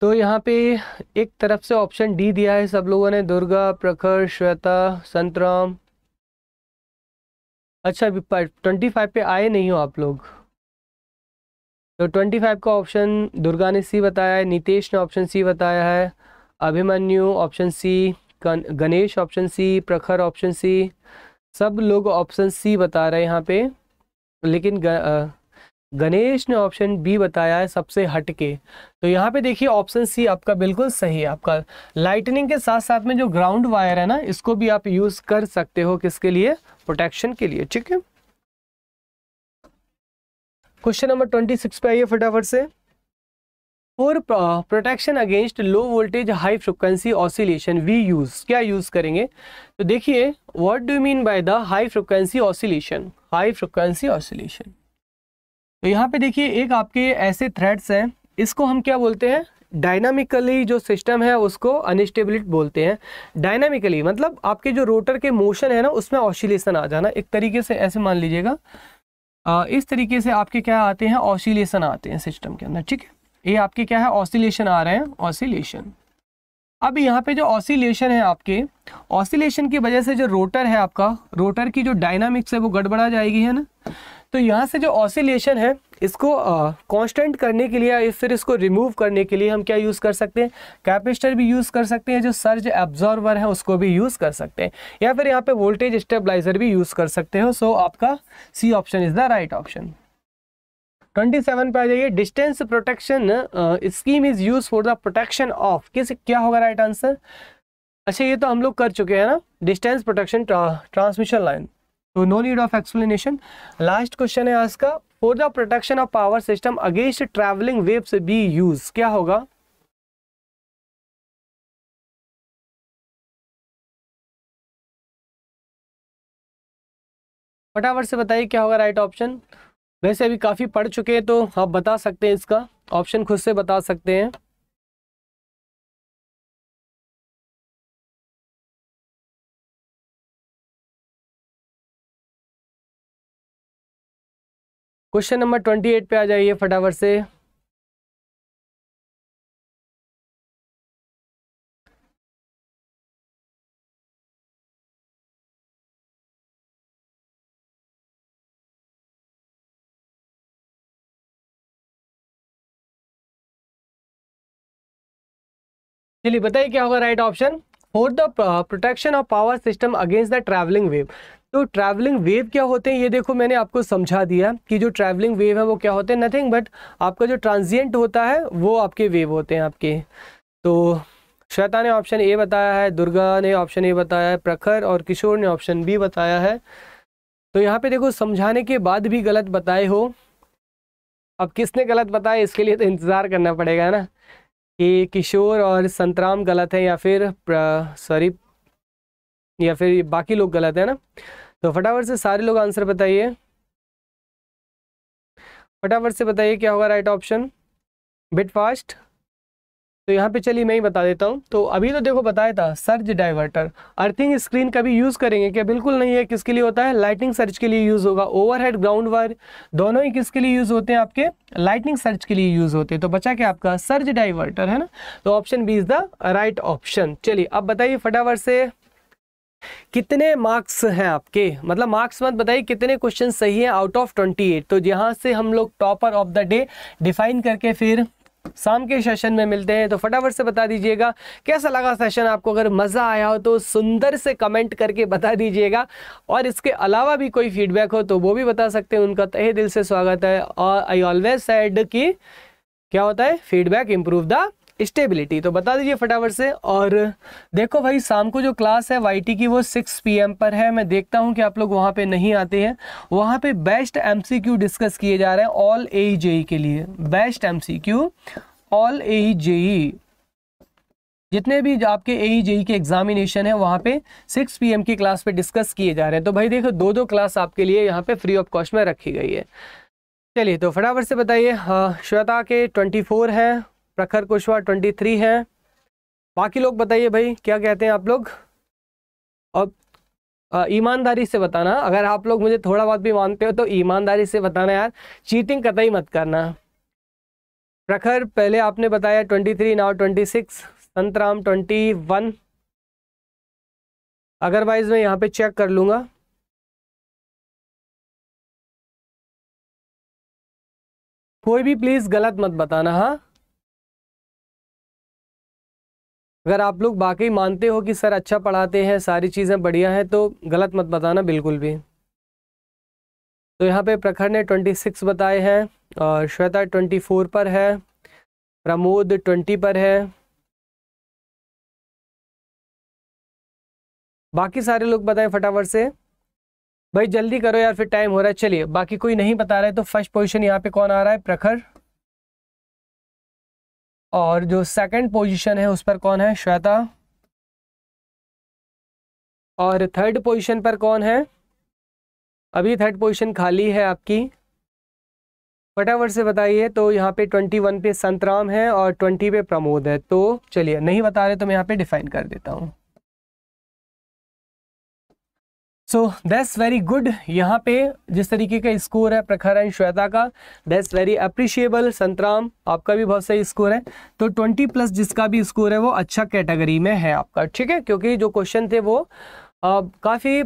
तो यहाँ पे एक तरफ से ऑप्शन डी दिया है सब लोगों ने दुर्गा प्रखर श्वेता संतराम अच्छा अभी ट्वेंटी फाइव पे आए नहीं हो आप लोग तो ट्वेंटी फाइव का ऑप्शन दुर्गा ने सी बताया है नितेश ने ऑप्शन सी बताया है Abhimanyu option C Ganesh option C Prakhar option सी सब लोग ऑप्शन सी बता रहे हैं यहाँ पे लेकिन गणेश ने ऑप्शन बी बताया है सबसे हटके तो यहाँ पे देखिए ऑप्शन सी आपका बिल्कुल सही है आपका लाइटनिंग के साथ साथ में जो ग्राउंड वायर है ना इसको भी आप यूज कर सकते हो किसके लिए प्रोटेक्शन के लिए ठीक है क्वेश्चन नंबर ट्वेंटी सिक्स पे आइए फटाफट से for protection against low voltage high frequency oscillation we use क्या यूज़ करेंगे तो देखिए what do mean by the high frequency oscillation high frequency oscillation तो यहाँ पे देखिए एक आपके ऐसे थ्रेड्स हैं इसको हम क्या बोलते हैं डायनामिकली जो सिस्टम है उसको अनस्टेबिलिट बोलते हैं डायनामिकली मतलब आपके जो रोटर के मोशन है ना उसमें ऑसिलेशन आ जाना एक तरीके से ऐसे मान लीजिएगा इस तरीके से आपके क्या आते हैं ऑसिलेशन आते हैं सिस्टम के अंदर ठीक है ये आपके क्या है ऑसिलेशन आ रहे हैं ऑसिलेशन अब यहाँ पे जो ऑसिलेशन है आपके ऑसिलेशन की वजह से जो रोटर है आपका रोटर की जो डायनामिक्स है वो गड़बड़ा जाएगी है ना तो यहाँ से जो ऑसिलेशन है इसको कांस्टेंट करने के लिए या फिर इसको रिमूव करने के लिए हम क्या यूज़ कर सकते हैं कैपेसिटर भी यूज़ कर सकते हैं जो सर्ज एब्जॉर्वर है उसको भी यूज़ कर सकते हैं या फिर यहाँ पे वोल्टेज स्टेबलाइजर भी यूज़ कर सकते हो सो आपका C option is the right option twenty seven पे आ जाइए distance protection scheme is use for the protection of किस क्या होगा राइट आंसर अच्छा ये तो हम लोग कर चुके हैं ना डिस्टेंस प्रोटेक्शन ट्रांसमिशन लाइन तो no need of explanation last question है आज का for the protection of power system against travelling waves be use क्या होगा फटाफट से बताइए क्या होगा राइट ऑप्शन वैसे अभी काफ़ी पढ़ चुके हैं तो आप बता सकते हैं इसका ऑप्शन खुद से बता सकते हैं क्वेश्चन नंबर ट्वेंटी एट पे आ जाइए फटाफट से चलिए बताइए क्या होगा right option for the protection of power system against the travelling wave तो ट्रैवलिंग वेव क्या होते हैं ये देखो मैंने आपको समझा दिया कि जो ट्रैवलिंग वेव है वो क्या होते हैं नथिंग बट आपका जो ट्रांजिएंट होता है वो आपके वेव होते हैं आपके तो श्वेता ने ऑप्शन ए बताया है दुर्गा ने ऑप्शन ए बताया है प्रखर और किशोर ने ऑप्शन बी बताया है तो यहाँ पे देखो समझाने के बाद भी गलत बताए हो अब किसने गलत बताया इसके लिए तो इंतज़ार करना पड़ेगा ना कि किशोर और संतराम गलत है या फिर सॉरी या फिर बाकी लोग गलत है ना तो फटाफट से सारे लोग आंसर बताइए फटाफट से बताइए क्या होगा राइट ऑप्शन बिट फास्ट तो यहाँ पे चलिए मैं ही बता देता हूँ तो अभी तो देखो बताया था सर्च डाइवर्टर अर्थिंग स्क्रीन का भी यूज़ करेंगे क्या बिल्कुल नहीं है किसके लिए होता है लाइटिंग सर्च के लिए यूज़ होगा ओवरहेड ग्राउंड वायर दोनों ही किसके लिए यूज़ होते हैं आपके लाइटिंग सर्च के लिए यूज़ होते हैं तो बचा क्या आपका सर्च डाइवर्टर है ना तो option B is the right option चलिए अब बताइए फटाफट से कितने मार्क्स हैं आपके मतलब मार्क्स मत बताइए कितने क्वेश्चन सही हैं आउट ऑफ 28 तो यहाँ से हम लोग topper of the day define करके फिर शाम के सेशन में मिलते हैं तो फटाफट से बता दीजिएगा कैसा लगा सेशन आपको अगर मज़ा आया हो तो सुंदर से कमेंट करके बता दीजिएगा और इसके अलावा भी कोई फीडबैक हो तो वो भी बता सकते हैं उनका तहे दिल से स्वागत है और आई ऑलवेज सेड कि क्या होता है फीडबैक इम्प्रूव द स्टेबिलिटी तो बता दीजिए फटाफट से और देखो भाई शाम को जो क्लास है वाईटी की वो 6 पीएम पर है मैं देखता हूँ कि आप लोग वहाँ पे नहीं आते हैं वहाँ पे बेस्ट एमसीक्यू डिस्कस किए जा रहे हैं ऑल ए जेई के लिए best MCQ all A JE जितने भी आपके ए जेई e e के एग्जामिनेशन है वहाँ पे 6 पीएम की क्लास पे डिस्कस किए जा रहे हैं तो भाई देखो दो दो क्लास आपके लिए यहाँ पे फ्री ऑफ कॉस्ट में रखी गई है चलिए तो फटाफट से बताइए हाँ, श्वेता के 24 है प्रखर कुशवाहा ट्वेंटी थ्री है बाकी लोग बताइए भाई क्या कहते हैं आप लोग अब ईमानदारी से बताना अगर आप लोग मुझे थोड़ा बहुत भी मानते हो तो ईमानदारी से बताना यार चीटिंग कतई मत करना प्रखर पहले आपने बताया twenty three now twenty six Santram twenty one otherwise मैं यहाँ पे चेक कर लूँगा कोई भी प्लीज़ गलत मत बताना हाँ अगर आप लोग बाकी मानते हो कि सर अच्छा पढ़ाते हैं सारी चीज़ें बढ़िया हैं तो गलत मत बताना बिल्कुल भी तो यहाँ पे प्रखर ने 26 बताए हैं और श्वेता 24 पर है प्रमोद 20 पर है बाकी सारे लोग बताएं फटाफट से भाई जल्दी करो यार फिर टाइम हो रहा है चलिए बाकी कोई नहीं बता रहा है तो फर्स्ट पोजीशन यहाँ पे कौन आ रहा है प्रखर और जो सेकंड पोजीशन है उस पर कौन है श्वेता और थर्ड पोजीशन पर कौन है अभी थर्ड पोजीशन खाली है आपकी फटाफट से बताइए तो यहाँ पे ट्वेंटी वन पे संतराम है और ट्वेंटी पे प्रमोद है तो चलिए नहीं बता रहे तो मैं यहाँ पे डिफाइन कर देता हूँ सो दैट्स वेरी गुड यहाँ पे जिस तरीके का स्कोर है प्रखर एंड श्वेता का दैट्स वेरी अप्रिशिएबल संतराम आपका भी बहुत सही स्कोर है तो 20 प्लस जिसका भी स्कोर है वो अच्छा कैटेगरी में है आपका ठीक है क्योंकि जो क्वेश्चन थे वो काफ़ी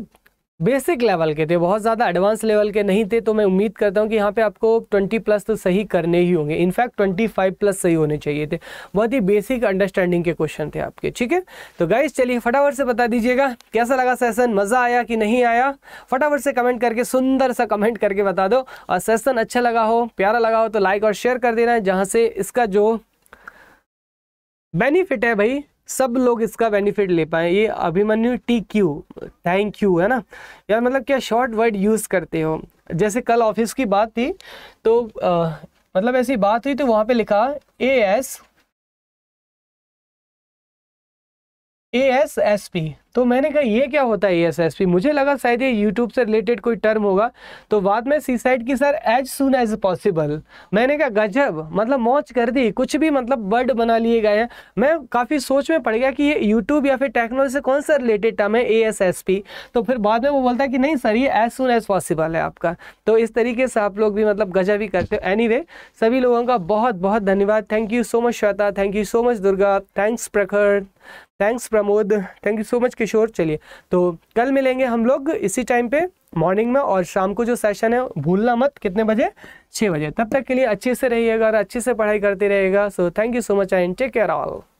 बेसिक लेवल के थे बहुत ज़्यादा एडवांस लेवल के नहीं थे तो मैं उम्मीद करता हूँ कि यहाँ पे आपको 20 प्लस तो सही करने ही होंगे इनफैक्ट 25 प्लस सही होने चाहिए थे बहुत ही बेसिक अंडरस्टैंडिंग के क्वेश्चन थे आपके ठीक है तो गाइज चलिए फटाफट से बता दीजिएगा कैसा लगा सेसन मज़ा आया कि नहीं आया फटाफट से कमेंट करके सुंदर सा कमेंट करके बता दो और सेसन अच्छा लगा हो प्यारा लगा हो तो लाइक और शेयर कर देना जहाँ से इसका जो बेनिफिट है भाई सब लोग इसका बेनिफिट ले पाए ये Abhimanyu T Q thank you है ना यार मतलब क्या शॉर्ट वर्ड यूज़ करते हो जैसे कल ऑफिस की बात थी तो आ, मतलब ऐसी बात हुई तो वहां पे लिखा A S A S S P तो मैंने कहा ये क्या होता है पी मुझे लगा शायद ये यूट्यूब से रिलेटेड कोई टर्म होगा तो बाद में सी साइड की sir as soon as possible मैंने कहा गजब मतलब मौज कर दी कुछ भी मतलब वर्ड बना लिए गए हैं मैं काफ़ी सोच में पड़ गया कि ये यूट्यूब या फिर टेक्नोलॉजी से कौन सा रिलेटेड टर्म है ए तो फिर बाद में वो बोलता है कि नहीं सर ये एज सुन एज पॉसिबल है आपका तो इस तरीके से आप लोग भी मतलब गजब ही करते हो एनी सभी लोगों का बहुत बहुत धन्यवाद thank you so much Shweta thank you so much Durga thanks Prakhar thanks Pramod thank you so much Kishore चलिए तो कल मिलेंगे हम लोग इसी टाइम पे मॉर्निंग में और शाम को जो सेशन है भूलना मत कितने बजे छः बजे तब तक के लिए अच्छे से रहिएगा और अच्छे से पढ़ाई करते रहिएगा so thank you so much and take care all